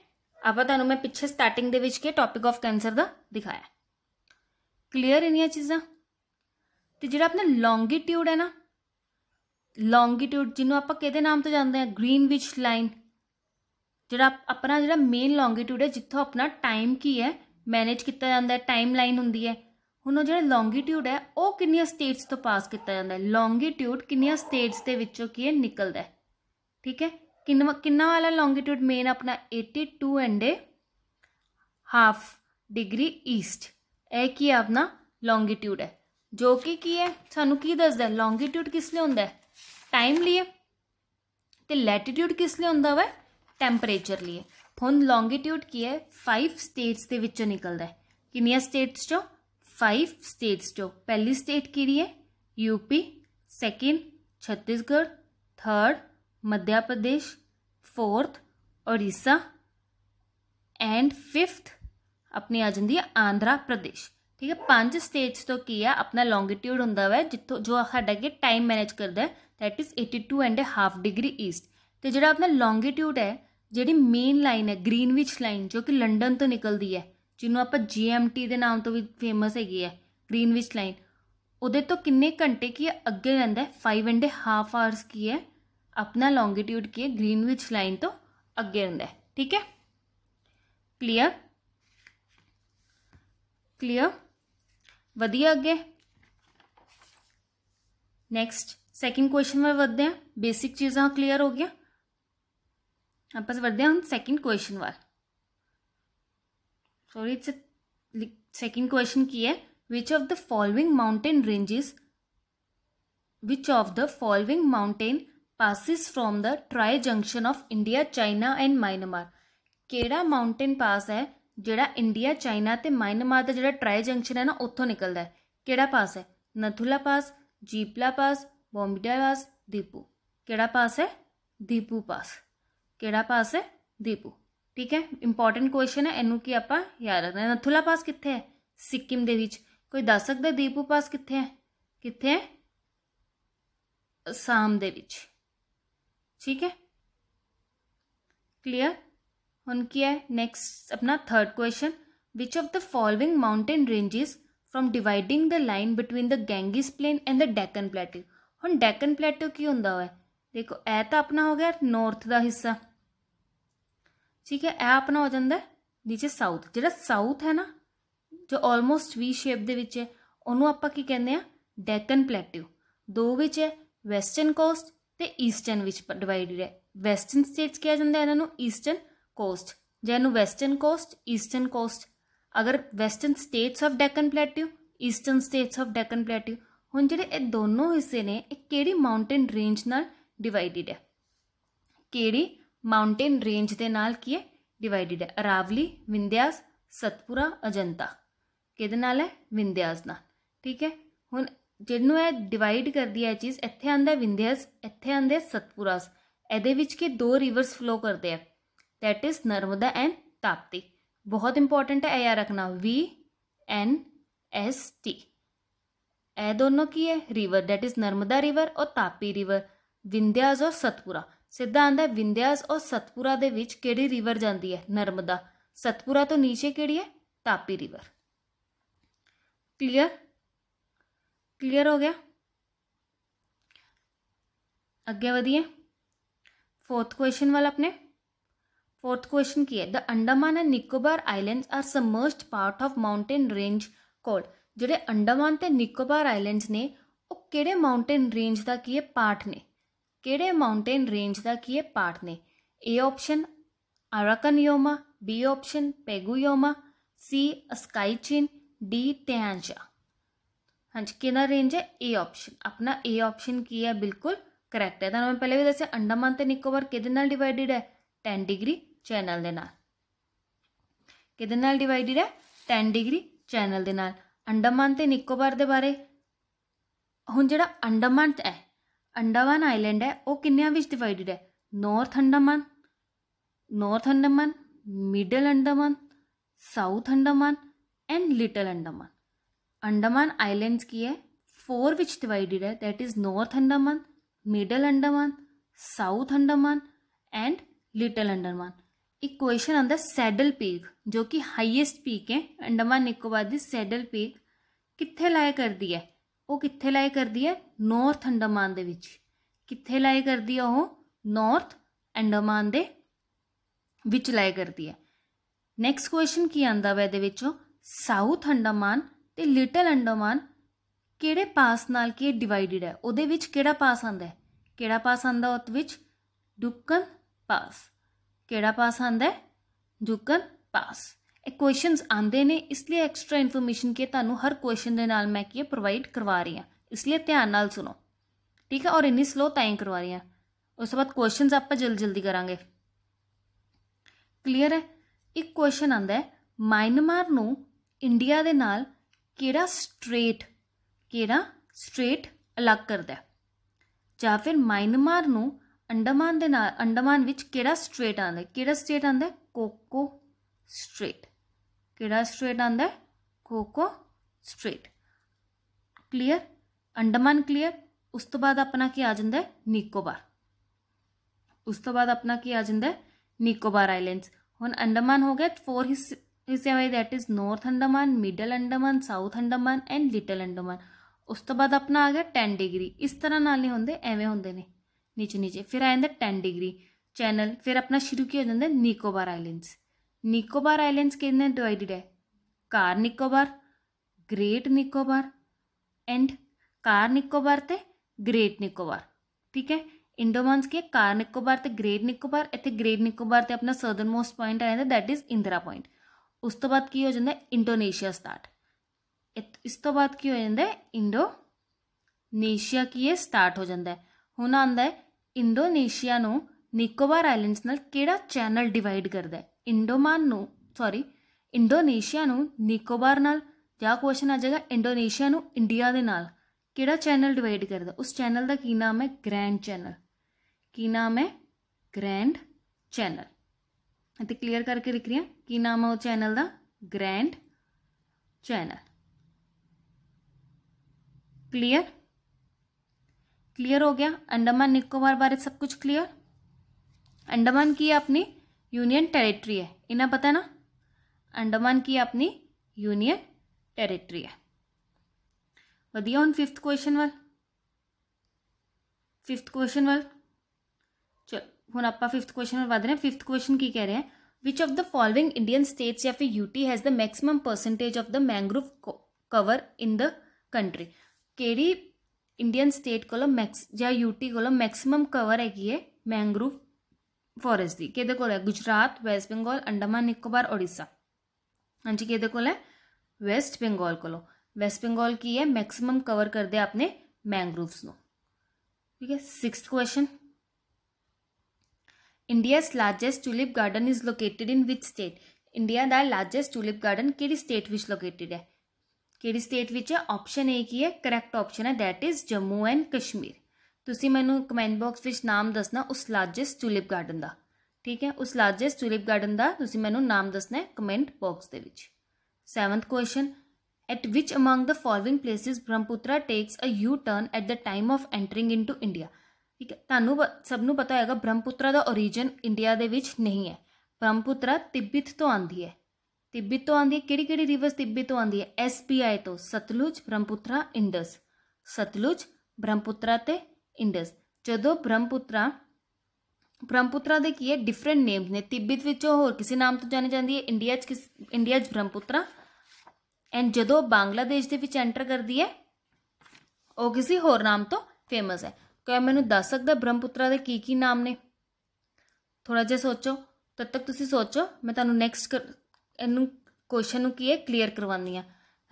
ਆਪਾਂ ਤੁਹਾਨੂੰ ਮੈਂ ਪਿੱਛੇ ਸਟਾਰਟਿੰਗ ਦੇ ਵਿੱਚ ਕੀ ਟਾਪਿਕ ਆਫ ਕੈਂਸਰ ਦਾ ਦਿਖਾਇਆ ਕਲੀਅਰ ਇਨੀਆਂ ਚੀਜ਼ਾਂ ਤੇ ਜਿਹੜਾ ਆਪਣਾ ਲੌਂਗੀਟਿਊਡ ਹੈ ਨਾ ਲੌਂਗੀਟਿਊਡ ਜਿਹਨੂੰ ਆਪਾਂ ਕਿਹਦੇ ਨਾਮ ਤੋਂ ਜਾਣਦੇ ਆ ਗ੍ਰੀਨਵਿਚ ਲਾਈਨ ਜਿਹੜਾ ਆਪਣਾ ਜਿਹੜਾ ਮੇਨ ਲੌਂਗੀਟਿਊਡ ਹੈ ਜਿੱਥੋਂ ਆਪਣਾ ਟਾਈਮ ਕੀ ਹੈ ਮੈਨੇਜ ਕੀਤਾ ਜਾਂਦਾ ਹੈ ਟਾਈਮ ਲਾਈਨ ਹੁੰਦੀ ਹੈ हूँ जो लोंगीट्यूड है वह किन स्टेट्स तो पास किया जाता है लोंगीट्यूड किन स्टेट्स के की निकलता है ठीक है किन कि वाला लोंगीट्यूड मेन अपना eighty two and a half degree east यह की है अपना लोंगीट्यूड है जो कि की है सू दसद लोंगीट्यूड किस लिए होंगे टाइम लिए तो लैटीट्यूड किस लिए होंगे वै टेंपरेचर लिए हूँ लोंगीट्यूड की है फाइव स्टेट्स के निकलता है किनिया स्टेट्स चो फाइव स्टेट्स जो पहली स्टेट के लिए UP second Chhattisgarh third Madhya Pradesh fourth Odisha and fifth अपनी आ जाती है आंध्र प्रदेश ठीक है पांच स्टेट्स तो की है अपना लोंगीट्यूड हों जितों जो सा टाइम मैनेज करता है that is eighty two and a half degree east तो जोड़ा अपना लोंगीट्यूड है जी मेन लाइन है ग्रीनविच लाइन जो कि लंडन तो निकलती है जिन्होंने आप जी एम टी के नाम तो भी फेमस हैगी है ग्रीनविच लाइन उदे तो किन्ने घंटे की है अगे रहा फाइव एंड हाफ आवरस की है अपना लोंगीट्यूड की है ग्रीनविच लाइन तो अगे रहा है ठीक है क्लीयर क्लीयर वजिए अगे नैक्सट सैकेंड क्वेश्चन में वे बेसिक चीज़ा क्लीयर हो गया आप सैकेंड क्वेश्चन वाल सॉरी इट्स सेकेंड क्वेश्चन की है which of the following mountain ranges which of the following mountain passes from the tri junction of India China and Myanmar केड़ा mountain pass है जोड़ा इंडिया चाइना तो Myanmar का जो tri junction है ना उतों निकलता है किड़ा पास है नथुला पास जीपला पास बॉम्बिडा पास दीपू कि पास है दीपू पास कि पास है दीपू ठीक है इंपॉर्टेंट क्वेश्चन है इनू की आप ਯਾਦ ਰੱਖਣਾ ਨਥੁਲਾ ਪਾਸ ਕਿੱਥੇ ਹੈ ਸਿੱਕਮ ਦੇ कोई दस ਦੱਸ दीपू पास कितने है कितने है असाम ਅਸਾਮ ਦੇ ਵਿੱਚ क्लियर हम की है नैक्सट अपना third question which of the following mountain ranges from dividing the line between the Ganges plain and the Deccan plateau हम डैकन प्लेट्यू की होंगे है देखो ए तो अपना हो गया नॉर्थ का हिस्सा ਠੀਕ ਹੈ ਇਹ ਆਪਣਾ ਹੋ ਜਾਂਦਾ ਨੀਚੇ ਸਾਊਥ ਜਿਹੜਾ ਸਾਊਥ ਹੈ ਨਾ ਜੋ ਆਲਮੋਸਟ ਵੀ ਸ਼ੇਪ ਦੇ ਵਿੱਚ ਹੈ ਉਹਨੂੰ ਆਪਾਂ ਕੀ ਕਹਿੰਦੇ ਆ ਡੈਕਨ ਪਲੇਟਿਓ ਦੋ ਵਿੱਚ ਹੈ ਵੈਸਟਰਨ ਕੋਸਟ ਤੇ ਈਸਟਰਨ ਵਿੱਚ ਡਿਵਾਈਡਡ ਹੈ ਵੈਸਟਰਨ ਸਟੇਟਸ ਕਿਹਾ ਜਾਂਦਾ ਇਹਨਾਂ ਨੂੰ ਈਸਟਰਨ ਕੋਸਟ ਜਾਂ ਇਹਨੂੰ ਵੈਸਟਰਨ ਕੋਸਟ ਈਸਟਰਨ ਕੋਸਟ ਅਗਰ western states of Deccan plateau eastern states of Deccan plateau ਹੁਣ ਜਿਹੜੇ ਇਹ ਦੋਨੋਂ ਹਿੱਸੇ ਨੇ ਇਹ ਕਿਹੜੀ ਮਾਊਂਟੇਨ ਰੇਂਜ ਨਾਲ ਡਿਵਾਈਡਡ ਹੈ ਕਿਹੜੀ ਮਾਊਂਟੇਨ ਰੇਂਜ ਦੇ ਨਾਲ ਕੀ ਹੈ ਡਿਵਾਈਡਡ ਹੈ ਅਰਾਵਲੀ ਵਿੰਧਿਆਸ ਸਤਪੁਰਾ ਅਜੰਤਾ ਕਿਹਦੇ ਨਾਲ ਹੈ ਵਿੰਧਿਆਸ ਨਾਲ ਠੀਕ ਹੈ ਹੁਣ ਜਿਹਨੂੰ ਇਹ ਡਿਵਾਈਡ ਕਰਦੀ ਹੈ ਚੀਜ਼ ਇੱਥੇ ਆਂਦਾ ਵਿੰਧਿਆਸ ਇੱਥੇ ਆਂਦੇ ਸਤਪੁਰਾਸ ਇਹਦੇ ਵਿੱਚ ਕਿ ਦੋ ਰਿਵਰਸ ਫਲੋ ਕਰਦੇ ਆ that is narmada and tapti बहुत इंपॉर्टेंट है याद रखना V N S T A दोनों की है river that is Narmada river और तापी रिवर विंध्याज और सतपुरा ਸਿੱਧਾ ਆਂਦਾ ਵਿੰਧਿਆਸ ਔਰ ਸਤਪੁਰਾ ਦੇ ਵਿੱਚ ਕਿਹੜੀ ਰਿਵਰ ਜਾਂਦੀ ਹੈ ਨਰਮਦਾ ਸਤਪੁਰਾ ਤੋਂ ਨੀਚੇ ਕਿਹੜੀ ਹੈ तापी रिवर क्लियर क्लियर हो गया आगे बढ़िए फोर्थ क्वेश्चन वाल अपने फोर्थ क्वेश्चन की है the Andaman and Nicobar islands are submerged part of mountain range called ਜਿਹੜੇ ਅੰਡਮਾਨ ਤੇ ਨਿਕੋਬਾਰ ਆਈਲੈਂਡਸ ਨੇ ਉਹ ਕਿਹੜੇ ਮਾਊਂਟੇਨ ਰੇਂਜ ਦਾ ਕੀ ਹੈ ਪਾਰਟ ਨੇ ਕਿਹੜੇ ਮਾਊਂਟੇਨ ਰੇਂਜ ਦਾ ਕੀ ਇਹ ਪਾਰਟ ਨੇ A option Arakan Yoma B option Pegu Yoma C Aksai Chin D ਤਿਆਂਜਾ ਹਾਂਜੀ ਕਿਹੜਾ ਰੇਂਜ ਹੈ ਏ ਆਪਸ਼ਨ ਆਪਣਾ ਏ ਆਪਸ਼ਨ ਕੀ ਹੈ ਬਿਲਕੁਲ ਕਰੈਕਟ ਹੈ ਤੁਹਾਨੂੰ ਮੈਂ ਪਹਿਲੇ ਵੀ ਦੱਸਿਆ ਅੰਡਮਾਨ ਤੇ ਨਿਕੋਬਰ ਕਿਹਦੇ ਨਾਲ ਡਿਵਾਈਡਡ ਹੈ 10 ਡਿਗਰੀ ਚੈਨਲ ਦੇ ਨਾਲ ਕਿਹਦੇ ਨਾਲ ਡਿਵਾਈਡਡ ਹੈ 10 ਡਿਗਰੀ ਚੈਨਲ ਦੇ ਨਾਲ ਅੰਡਮਾਨ ਤੇ ਨਿਕੋਬਰ ਦੇ ਬਾਰੇ ਹੁਣ ਜਿਹੜਾ ਅੰਡਮਾਨ ਹੈ अंडामान आइलैंड है वह किन्नेआ बिच डिवाइडेड ऐ Andaman north Andaman middle Andaman south Andaman and little Andaman Andaman islands की है फोर विच डिवाइडेड है that is north Andaman middle Andaman south Andaman and little Andaman एक question on the saddle peak जो कि हाईएस्ट पीक है अंडमान निकोबार दी सैडल पीक कितने लाया कर दी है ਉਹ ਕਿੱਥੇ ਲਾਈ ਕਰਦੀ ਹੈ ਨਾਰਥ ਅੰਡਮਾਨ ਦੇ ਵਿੱਚ ਕਿੱਥੇ ਲਾਈ ਕਰਦੀ ਹੈ ਉਹ ਨਾਰਥ ਅੰਡਮਾਨ ਦੇ ਵਿੱਚ ਲਾਈ ਕਰਦੀ ਹੈ ਨੈਕਸਟ ਕੁਐਸਚਨ ਕੀ ਆਂਦਾ ਵਾ ਇਹਦੇ ਵਿੱਚੋਂ ਸਾਊਥ ਅੰਡਮਾਨ ਤੇ ਲਿਟਲ ਅੰਡਮਾਨ ਕਿਹੜੇ ਪਾਸ ਨਾਲ ਕੀ ਡਿਵਾਈਡਡ ਹੈ ਉਹਦੇ ਵਿੱਚ ਕਿਹੜਾ ਪਾਸ ਆਂਦਾ ਹੈ ਕਿਹੜਾ ਪਾਸ ਆਂਦਾ ਉਹਦੇ ਵਿੱਚ ਡੁੱਕਨ ਪਾਸ ਕਿਹੜਾ ਪਾਸ ਆਂਦਾ ਹੈ ਡੁੱਕਨ ਪਾਸ ਇਹ ਆਉਂਦੇ ਨੇ ਇਸ ਲਈ ਐਕਸਟਰਾ ਇਨਫੋਰਮੇਸ਼ਨ ਕਿ ਤੁਹਾਨੂੰ ਹਰ ਕੁਐਸਚਨ ਦੇ ਨਾਲ ਮੈਂ ਕੀ ਪ੍ਰੋਵਾਈਡ ਕਰਵਾ ਰਹੀ ਹਾਂ ਇਸ ਲਈ ਧਿਆਨ ਨਾਲ ਸੁਣੋ ਠੀਕ ਹੈ ਔਰ ਇਨੀ ਸਲੋ ਟਾਈਮ ਕਰਵਾ ਰਹੀ ਹਾਂ ਉਸ ਤੋਂ ਬਾਅਦ ਕੁਐਸਚਨਸ ਆਪਾਂ ਜਲਦੀ ਜਲਦੀ ਕਰਾਂਗੇ ਕਲੀਅਰ ਹੈ ਇੱਕ ਕੁਐਸਚਨ ਆਂਦਾ ਹੈ ਮਾਇਨਮਾਰ ਨੂੰ ਇੰਡੀਆ ਦੇ ਨਾਲ ਕਿਹੜਾ ਸਟ੍ਰੇਟ ਕਿਹੜਾ ਸਟ੍ਰੇਟ ਅਲੱਗ ਕਰਦਾ ਹੈ ਜਾਂ ਫਿਰ ਮਾਇਨਮਾਰ ਨੂੰ ਅੰਡਮਾਨ ਦੇ ਨਾਲ ਅੰਡਮਾਨ ਵਿੱਚ ਕਿਹੜਾ ਸਟ੍ਰੇਟ ਆਂਦਾ ਹੈ ਕਿਹੜਾ ਸਟੇਟ ਆਂਦਾ ਹੈ ਕੋਕੋ ਸਟ੍ਰੇਟ केड़ा स्ट्रेट आंदा है Coco strait clear Andaman clear उस तो बाद अपना की आ जाता है निकोबार उस तो बाद अपना की आ जाता है निकोबार आइलैंड हूँ अंडमान हो गया फोर हिस्से हिस्से में that is north Andaman middle Andaman south Andaman and little Andaman उस तो बाद अपना आ गया टेन डिग्री इस तरह नाल नहीं होंगे एवें होंगे ने नीचे नीचे फिर आ जाता टेन डिग्री चैनल फिर अपना शुरू की किया जाता है निकोबार आइलैंड्स निकोबार आइलैंड्स कितने डिवाइडेड है Car Nicobar Great Nicobar and Car Nicobar ते ग्रेट निकोबार ठीक है इंडोमांस के कार निकोबार ते ग्रेट निकोबार इतने ग्रेट निकोबार ते अपना सदर्न मोस्ट पॉइंट आया दैट इज इंदिरा पॉइंट उस तो बाद की हो जाता है इंडोनेशिया स्टार्ट इस तो बाद की हो जाता है इंडोनेशिया की ਇਹ स्टार्ट हो जाता है हूँ आंदा है इंडोनेशिया निकोबार आइलैंड्स ਆਈਲੈਂਡਸ ਨਾਲ चैनल डिवाइड करता है ਇੰਡੋਮਾਨ ਨੂੰ ਸੌਰੀ ਇੰਡੋਨੇਸ਼ੀਆ ਨੂੰ ਨਿਕੋਬਾਰ ਨਾਲ ਜਾਂ ਕੁਐਸਚਨ ਆ ਜਾਏਗਾ ਇੰਡੋਨੇਸ਼ੀਆ ਨੂੰ ਇੰਡੀਆ ਦੇ ਨਾਲ ਕਿਹੜਾ ਚੈਨਲ ਡਿਵਾਈਡ ਕਰਦਾ ਉਸ ਚੈਨਲ ਦਾ ਕੀ ਨਾਮ ਹੈ ਗ੍ਰੈਂਡ ਚੈਨਲ ਕੀ ਨਾਮ ਹੈ ਗ੍ਰੈਂਡ ਚੈਨਲ ਅਤੇ ਕਲੀਅਰ ਕਰਕੇ ਲਿਖ ਰਿਹਾ ਕੀ ਨਾਮ ਹੈ ਉਹ ਚੈਨਲ ਦਾ ਗ੍ਰੈਂਡ ਚੈਨਲ ਕਲੀਅਰ ਕਲੀਅਰ ਹੋ ਗਿਆ ਅੰਡਮਾਨ ਨਿਕੋਬਾਰ ਬਾਰੇ ਸਭ ਕੁਝ ਕਲੀਅਰ ਅੰਡਮਾਨ ਕੀ आपने यूनियन टेरिटरी है इन्हें पता ना अंडमान की अपनी यूनियन टेरिटरी है वधिया हूँ फिफ्थ क्वेश्चन वाल फिफ्थ क्वेश्चन वाल चल हूँ आप फिफ्थ क्वेश्चन वाल बद रहे हैं फिफ्थ क्वेश्चन की कह रहे हैं which of the following Indian states या फिर UT has the maximum percentage of the mangrove cover in the country केड़ी इंडियन स्टेट को मैक्स या यूटी को मैक्सिमम कवर हैगी है मैंग्रोव फॉरेस्ट दी के देखो है गुजरात वेस्ट बेंगाल अंडमान निकोबार ओडिशा हाँ जी के देखो है वेस्ट बंगाल को वेस्ट बंगाल की है मैक्सिमम कवर कर दे अपने मैंग्रोव्स नो ठीक है six question India's largest tulip garden is located in which state India का लार्जेस्ट टूलिप गार्डन कि स्टेट विच लोकेटेड है कि स्टेट विच है ऑप्शन ए की है करैक्ट ऑप्शन है that is Jammu and Kashmir ਤੁਸੀਂ ਮੈਨੂੰ ਕਮੈਂਟ ਬਾਕਸ ਵਿੱਚ ਨਾਮ ਦੱਸਣਾ ਉਸ ਲਾਰਜੈਸਟ ਟੂਲਿਪ ਗਾਰਡਨ ਦਾ ਠੀਕ ਹੈ ਉਸ ਲਾਰਜੈਸਟ ਟੂਲਿਪ ਗਾਰਡਨ ਦਾ ਤੁਸੀਂ ਮੈਨੂੰ ਨਾਮ ਦੱਸਣਾ ਕਮੈਂਟ ਬਾਕਸ ਦੇ ਵਿੱਚ 7th question at which among the following places Brahmaputra takes a U turn at the time of entering into India ਠੀਕ ਹੈ ਤੁਹਾਨੂੰ ਸਭ ਨੂੰ ਪਤਾ ਹੋਏਗਾ ਬ੍ਰਹਮਪੁੱਤਰਾ ਦਾ origin ਇੰਡੀਆ ਦੇ ਵਿੱਚ ਨਹੀਂ ਹੈ ਬ੍ਰਹਮਪੁੱਤਰਾ ਤਿੱਬਤ ਤੋਂ ਆਂਦੀ ਹੈ ਤਿੱਬਤ ਤੋਂ ਆਂਦੀ ਹੈ ਕਿਹੜੀ ਕਿਹੜੀ ਰਿਵਰਸ ਤਿੱਬਤ ਤੋਂ ਆਂਦੀ ਹੈ ਐਸਪੀਆਈ ਤੋਂ ਸਤਲੁਜ ਬ੍ਰਹਮਪੁੱਤਰਾ ਇੰਡਸ ਸਤਲੁਜ ਬ੍ਰਹਮਪੁੱਤਰਾ ਤੇ ਇੰਡਸ ਜਦੋਂ ਬ੍ਰਹਮਪੁੱਤਰਾ ਬ੍ਰਹਮਪੁੱਤਰਾ ਦੇ ਕੀ ਹੈ ਡਿਫਰੈਂਟ ਨੇਮਸ ਨੇ ਤਿੱਬਤ ਵਿੱਚ ਹੋਰ ਕਿਸੇ ਨਾਮ ਤੋਂ ਜਾਣੀ ਜਾਂਦੀ ਹੈ ਇੰਡੀਆ 'ਚ ਕਿਸ ਇੰਡੀਆ 'ਚ ਬ੍ਰਹਮਪੁੱਤਰਾ ਐਂਡ ਜਦੋਂ ਬੰਗਲਾਦੇਸ਼ ਦੇ ਵਿੱਚ ਐਂਟਰ ਕਰਦੀ ਹੈ ਉਹ ਕਿਸੇ ਹੋਰ ਨਾਮ ਤੋਂ ਫੇਮਸ ਹੈ ਕੋਈ ਮੈਨੂੰ ਦੱਸ ਸਕਦਾ ਬ੍ਰਹਮਪੁੱਤਰਾ ਦੇ ਕੀ ਕੀ ਨਾਮ ਨੇ ਥੋੜਾ ਜਿਹਾ ਸੋਚੋ ਤਦ ਤੱਕ ਤੁਸੀਂ ਸੋਚੋ ਮੈਂ ਤੁਹਾਨੂੰ ਨੈਕਸਟ ਇਹਨੂੰ ਕੁਐਸਚਨ ਨੂੰ ਕੀ ਹੈ ਕਲੀਅਰ ਕਰਵਾਉਣੀ ਆ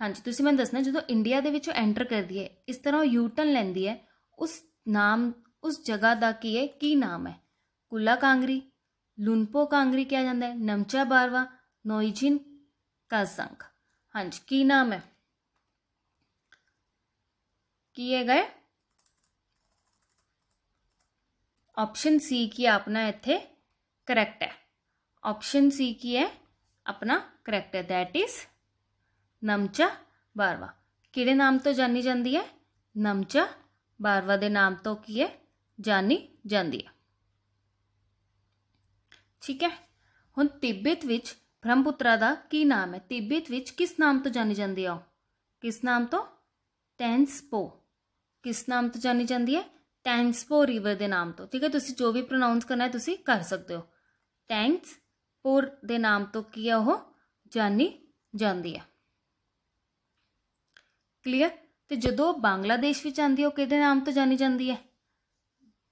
ਹਾਂਜੀ ਤੁਸੀਂ ਮੈਨੂੰ ਦੱਸਣਾ ਜਦੋਂ ਇੰਡੀਆ ਦੇ ਵਿੱਚੋਂ ਐਂਟਰ ਕਰਦੀ ਹੈ ਇਸ ਤਰ੍ਹਾਂ ਉਹ ਯੂ ਟਰਨ ਲੈਂਦੀ ਹੈ ਉਸ नाम उस जगह का की है की नाम है कुला कांगरी लुनपो कांगरी क्या जाता है नमचा बारवा नोईजिन कसंग हाँ जी की नाम है की है गए ऑप्शन सी की अपना इत करैक्ट है ऑप्शन सी की है अपना करैक्ट है दैट इज नमचा बारवा किड़े नाम तो जानी जाती है नमचा बारवा के नाम तो की है जानी जाती है ठीक है हम तिब्बत ब्रह्मपुत्रा का की नाम है तिब्बत किस नाम तो जानी जाती है किस नाम तो टेंसपो किस नाम तो जानी जाती है टेंसपो रिवर के नाम तो ठीक है तुम जो भी प्रोनाउंस करना है तुम कर सकते हो टेंस पोर के नाम तो की है वह जानी जाती है क्लीयर ਤੇ ਜਦੋਂ ਬੰਗਲਾਦੇਸ਼ ਵਿੱਚ ਆਂਦੀ ਉਹ ਕਿਹਦੇ ਨਾਮ ਤੋਂ ਜਾਣੀ ਜਾਂਦੀ ਹੈ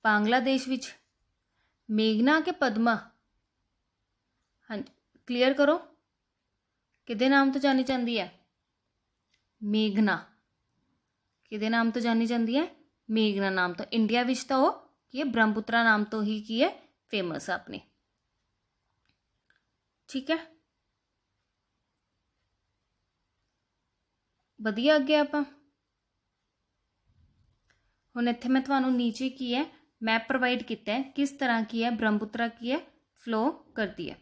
ਬੰਗਲਾਦੇਸ਼ ਵਿੱਚ ਮੇਗਨਾ ਕੇ ਪਦਮਾ ਹਾਂਜੀ ਕਲੀਅਰ ਕਰੋ ਕਿਹਦੇ ਨਾਮ ਤੋਂ ਜਾਣੀ ਜਾਂਦੀ ਹੈ ਮੇਗਨਾ ਕਿਹਦੇ ਨਾਮ ਤੋਂ ਜਾਣੀ ਜਾਂਦੀ ਹੈ ਮੇਗਨਾ ਨਾਮ ਤੋਂ ਇੰਡੀਆ ਵਿੱਚ ਤਾਂ ਉਹ ਕੀ ਹੈ ਬ੍ਰਹਮਪੁੱਤਰਾ ਨਾਮ ਤੋਂ ਹੀ ਕੀ ਹੈ ਫੇਮਸ ਆਪਣੀ ਠੀਕ ਹੈ ਵਧੀਆ ਅੱਗੇ ਆਪਾਂ हूँ इतने मैं ਤੁਹਾਨੂੰ नीचे की है मैप प्रोवाइड किया है किस तरह की है ब्रह्मपुत्रा की है फ्लो करती है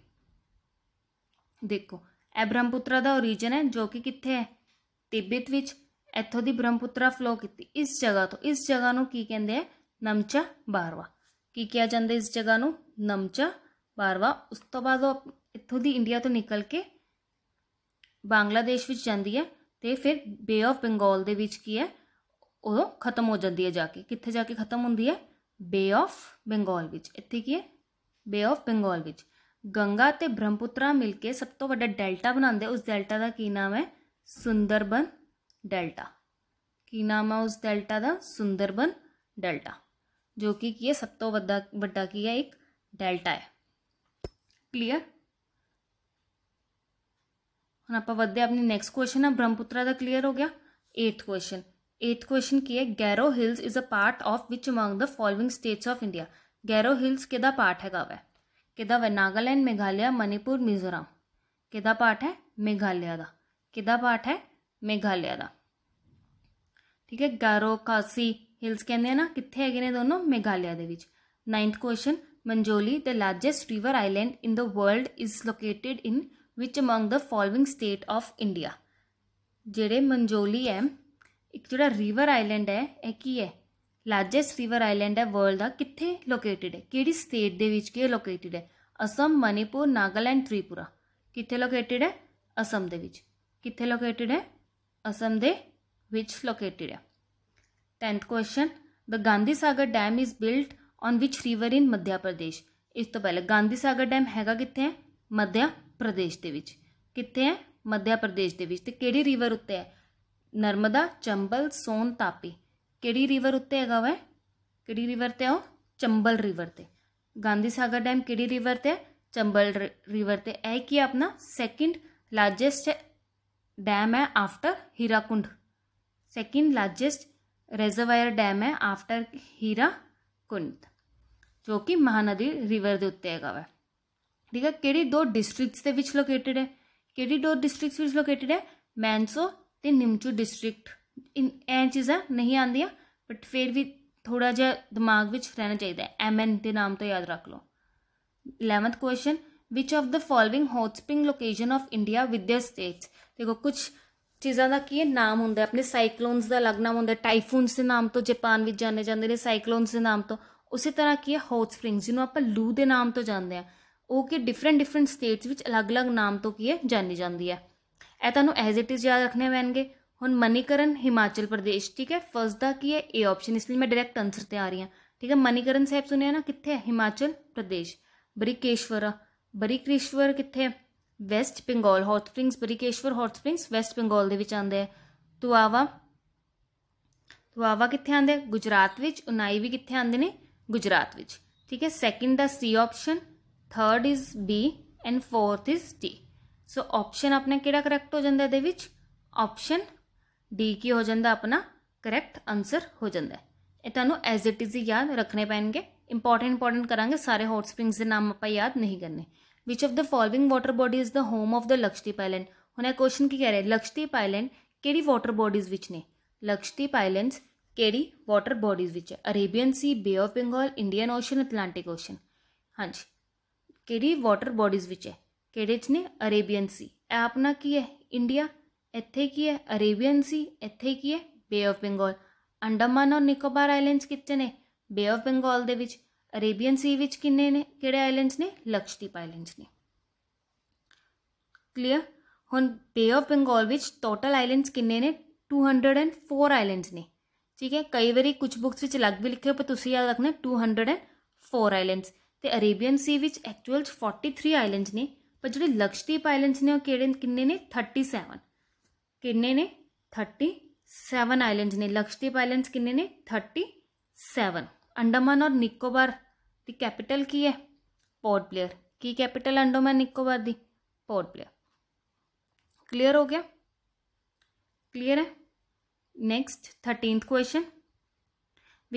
देखो यह ब्रह्मपुत्रा का ओरिजन है जो कि कितने है तिब्बत विच इतों की ब्रह्मपुत्रा फ्लो की इस जगह तो इस जगह न की कहें नमचा बारवा की किया जाता इस जगह नमचा बारवा उस तो बाद इतों की इंडिया तो निकल के बांग्लादेश जाती है तो फिर बे ऑफ बंगाल के है उदो खत्म हो जाती है जाके कितने जाके खत्म होंगी है बे ऑफ बेंगोल इतने की है बे ऑफ बेंगोल गंगा तो ब्रह्मपुत्रा मिलकर सब तो व्डा डेल्टा बनाते उस डेल्टा का की नाम है सुंदरबन डेल्टा की नाम है उस डेल्टा का सुंदरबन डेल्टा जो कि है सब तो व्डा व्डा की है एक डेल्टा है क्लीयर हम आप अपनी नैक्सट क्वेश्चन है ब्रह्मपुत्रा का क्लीयर हो गया एट क्वेश्चन एट क्वेश्चन की है Garo Hills is a part of which among the following states of India Garo Hills केदा पार्ट है वह केदा वह नागालैंड मेघालय मणिपुर मिजोरम केदा पार्ट है मेघालय का केदा पार्ट है मेघालय का ठीक है गैरो कासी ਹਿਲਸ ਕਹਿੰਦੇ ਆ ਨਾ ਕਿੱਥੇ ਹੈਗੇ ਨੇ ਦੋਨੋਂ ਮੇਘਾਲਿਆ ਦੇ ਵਿੱਚ ninth question Majuli the largest river island in the world is located in which among the following state of India ਜਿਹੜੇ ਮੰਜੋਲੀ ਹੈ एक जोड़ा रिवर आइलैंड है यह की है लार्जेस्ट रिवर आइलैंड है वर्ल्ड का कितने लोकेटिड है कि स्टेट के लिए लोकेटिड है असम मणिपुर नागालैंड त्रिपुरा कितने लोकेटिड है असम के कितने लोकेटिड है असम के विच लोकेटिड है tenth question the Gandhi Sagar dam is built on which river in Madhya Pradesh इस तो पहले गांधी सागर डैम हैगा कितने है मध्य प्रदेश के कितने है मध्य प्रदेश के रिवर उत्ते है नर्मदा चंबल सोन तापी कि रिवर उत्ते है वह कि रिवर ते आओ चंबल रिवर ते गांधी सागर डैम कि रिवर ते चंबल रिवर ते ਇਹ ਕੀ अपना सैकेंड लार्जेस्ट डैम है after Hirakud second largest reservoir dam है आफ्टर कुंड जो कि महानदी रिवर के उत्ते है वह ठीक है कि दो डिस्ट्रिक्ट के है कि दो डिस्ट्रिक्ट विच है मैनसो ਤੇ ਨਿਮਚੂ ਡਿਸਟ੍ਰਿਕਟ ਇਹ ਚੀਜ਼ਾਂ ਨਹੀਂ ਆਉਂਦੀਆਂ ਬਟ ਫਿਰ ਵੀ ਥੋੜਾ ਜਿਹਾ ਦਿਮਾਗ ਵਿੱਚ ਰਹਿਣਾ ਚਾਹੀਦਾ ਐਮ ਐਨ ਦੇ ਨਾਮ ਤੋਂ ਯਾਦ ਰੱਖ ਲਓ 11th question which of the following hot spring location of India with their states ਦੇਖੋ ਕੁਝ ਚੀਜ਼ਾਂ ਦਾ ਕੀ ਨਾਮ ਹੁੰਦਾ ਆਪਣੇ ਸਾਈਕਲੋਨਸ ਦਾ ਅਲੱਗ ਨਾਮ ਹੁੰਦਾ ਟਾਈਫੂਨਸ ਦੇ ਨਾਮ ਤੋਂ ਜਾਪਾਨ ਵਿੱਚ ਜਾਣੇ ਜਾਂਦੇ ਨੇ ਸਾਈਕਲੋਨਸ ਦੇ ਨਾਮ ਤੋਂ ਉਸੇ ਤਰ੍ਹਾਂ ਕੀ ਹੈ ਹੌਟ ਸਪ੍ਰਿੰਗਸ ਜਿਹਨੂੰ ਆਪਾਂ ਲੂ ਦੇ ਨਾਮ ਤੋਂ ਜਾਣਦੇ ਆ ਉਹ ਕਿ ਡਿਫਰੈਂਟ ਡਿਫਰੈਂਟ ਸਟੇਟਸ ਵਿੱਚ ਅਲੱਗ-ਅਲੱਗ ਨਾਮ ਤੋਂ ਕੀ ਹੈ ਜਾਣੀ ਜਾਂਦੀ ਹੈ ਇਹ ਤੁਹਾਨੂੰ ਐਜ਼ ਇਟ ਇਜ਼ ਯਾਦ ਰੱਖਣੇ ਪੈਣਗੇ ਹੁਣ ਮਨੀਕਰਨ ਹਿਮਾਚਲ ਪ੍ਰਦੇਸ਼ ਠੀਕ ਹੈ ਫਸਟ ਦਾ ਕੀ ਹੈ ਏ ਆਪਸ਼ਨ ਇਸ ਲਈ ਮੈਂ ਡਾਇਰੈਕਟ ਆਨਸਰ ਤੇ ਆ ਰਹੀ ਹਾਂ ਠੀਕ ਹੈ ਮਨੀਕਰਨ ਸਾਹਿਬ ਸੁਣਿਆ ਨਾ ਕਿੱਥੇ ਹੈ ਹਿਮਾਚਲ ਪ੍ਰਦੇਸ਼ ਬਰੀਕੇਸ਼ਵਰ ਬਰੀਕੇਸ਼ਵਰ ਕਿੱਥੇ ਹੈ West Bengal hot springs Bakreshwar hot springs West Bengal ਦੇ ਵਿੱਚ ਆਉਂਦੇ ਆ ਤੁਆਵਾ ਤੁਆਵਾ ਕਿੱਥੇ ਆਉਂਦੇ ਗੁਜਰਾਤ ਵਿੱਚ ਉਨਾਈ ਵੀ ਕਿੱਥੇ ਆਉਂਦੇ ਨੇ ਗੁਜਰਾਤ ਵਿੱਚ ਠੀਕ ਹੈ ਸੈਕਿੰਡ ਦਾ C option third is B and fourth is D so option अपना कि करैक्ट हो जाता है ऑप्शन डी की हो जाता अपना करैक्ट आंसर हो जाता है यह एज इट इज़ ही याद रखने पैणगे इंपॉर्टेंट इंपोर्टेंट करा सारे हॉट स्प्रिंग्स के नाम आप याद नहीं करने which of the following water body is the home of the Lakshadweep island हम यह क्वेश्चन की कह रहे हैं लक्षती आइलैंड कि वॉटर बॉडीज़ में ने लक्षदीप आइलैंड्स कि वॉटर बॉडीज़ में Arabian Sea Bay of Bengal Indian Ocean Atlantic Ocean हाँ जी कि वॉटर बॉडीज़ में है ਕਿਹੜੇ 'ਚ ਨੇ ਅਰੇਬੀਅਨ ਸੀ ਇਹ ਆਪਣਾ ਕੀ ਹੈ ਇੰਡੀਆ ਇੱਥੇ ਕੀ ਹੈ ਅਰੇਬੀਅਨ ਸੀ ਇੱਥੇ ਕੀ ਹੈ ਬੇ ਆਫ ਬੰਗਾਲ ਅੰਡਮਾਨ ਔਰ ਨਿਕੋਬਾਰ ਆਈਲੈਂਡਸ ਕਿੱਥੇ ਨੇ ਬੇ ਆਫ ਬੰਗਾਲ ਦੇ ਵਿੱਚ ਅਰੇਬੀਅਨ ਸੀ ਵਿੱਚ ਕਿੰਨੇ ਨੇ ਕਿਹੜੇ ਆਈਲੈਂਡਸ ਨੇ ਲਕਸ਼ਦੀਪ ਆਈਲੈਂਡਸ ਨੇ ਕਲੀਅਰ ਹੁਣ ਬੇ ਆਫ ਬੰਗਾਲ ਵਿੱਚ ਟੋਟਲ ਆਈਲੈਂਡਸ ਕਿੰਨੇ ਨੇ 204 ਆਈਲੈਂਡਸ ਨੇ ਠੀਕ ਹੈ ਕਈ ਵਾਰੀ ਕੁਝ ਬੁੱਕਸ ਵਿੱਚ ਲੱਗ ਵੀ ਲਿਖਿਆ ਪਰ ਤੁਸੀਂ ਯਾਦ ਰੱਖਣਾ 204 ਆਈਲੈਂਡਸ ਤੇ ਅਰੇਬੀਅਨ ਸੀ ਵਿੱਚ ਐਕਚੁਅਲ 43 ਆਈਲੈਂਡਸ ਨੇ लक्षदीप आइलैंड्स ने ਆਈਲੈਂਡਸ किन्ने ने थर्टी सैवन किन्ने ने थर्टी सैवन 37 ने लक्षदीप ਲਕਸ਼ਦੀਪ किन्ने ने थर्टी सैवन अंडमान और निकोबार की कैपिटल की है पोर्ट प्लेयर की कैपिटल अंडोमान निकोबार की पोर्ट प्लेयर क्लीयर हो गया क्लीयर है next thirteenth question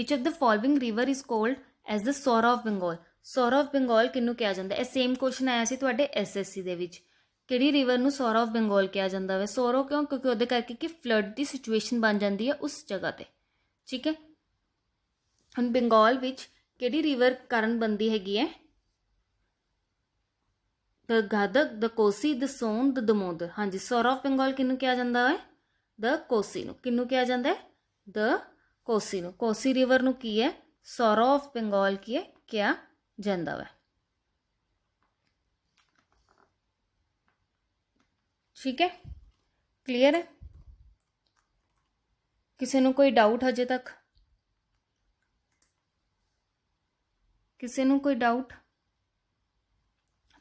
which of the following river is called as the sorrow of Bengal sorrow of Bengal ਕਿੰਨੂੰ ਕਿਹਾ ਜਾਂਦਾ ਇਹ ਸੇਮ ਕੁਐਸਚਨ ਆਇਆ ਸੀ ਤੁਹਾਡੇ ਐਸਐਸਸੀ ਦੇ ਵਿੱਚ ਕਿਹੜੀ ਰਿਵਰ ਨੂੰ ਸੌਰ ਆਫ ਬੰਗਾਲ ਕਿਹਾ ਜਾਂਦਾ ਹੈ ਸੌਰੋ ਕਿਉਂ ਕਿਉਂਕਿ ਉਹਦੇ ਕਰਕੇ ਕਿ ਫਲੱਡ ਦੀ ਸਿਚੁਏਸ਼ਨ ਬਣ ਜਾਂਦੀ ਹੈ ਉਸ ਜਗ੍ਹਾ ਤੇ ਠੀਕ ਹੈ ਹੁਣ ਬੰਗਾਲ ਵਿੱਚ ਕਿਹੜੀ ਰਿਵਰ ਕਾਰਨ ਬੰਦੀ ਹੈਗੀ ਹੈ ਦ ਗਾਦਕ ਦ ਕੋਸੀ ਦ ਸੋਨ ਦ ਦਮੋਦਰ ਹਾਂਜੀ ਸੌਰ ਆਫ ਬੰਗਾਲ ਕਿੰਨੂੰ ਕਿਹਾ ਜਾਂਦਾ ਹੈ ਦ ਕੋਸੀ ਨੂੰ ਕਿੰਨੂੰ ਕਿਹਾ ਜਾਂਦਾ ਹੈ ਦ ਕੋਸੀ ਨੂੰ ਕੋਸੀ ਰਿਵਰ ਨੂੰ ਕੀ ਹੈ ਸੌਰ ਆਫ ਬੰਗਾਲ ਕੀ ਹੈ ਕਿਆ ਜਾਂਦਾ ਵਾ ਠੀਕ ਹੈ ਕਲੀਅਰ ਹੈ ਕਿਸੇ ਨੂੰ ਕੋਈ ਡਾਊਟ ਹਜੇ ਤੱਕ ਕਿਸੇ ਨੂੰ ਕੋਈ ਡਾਊਟ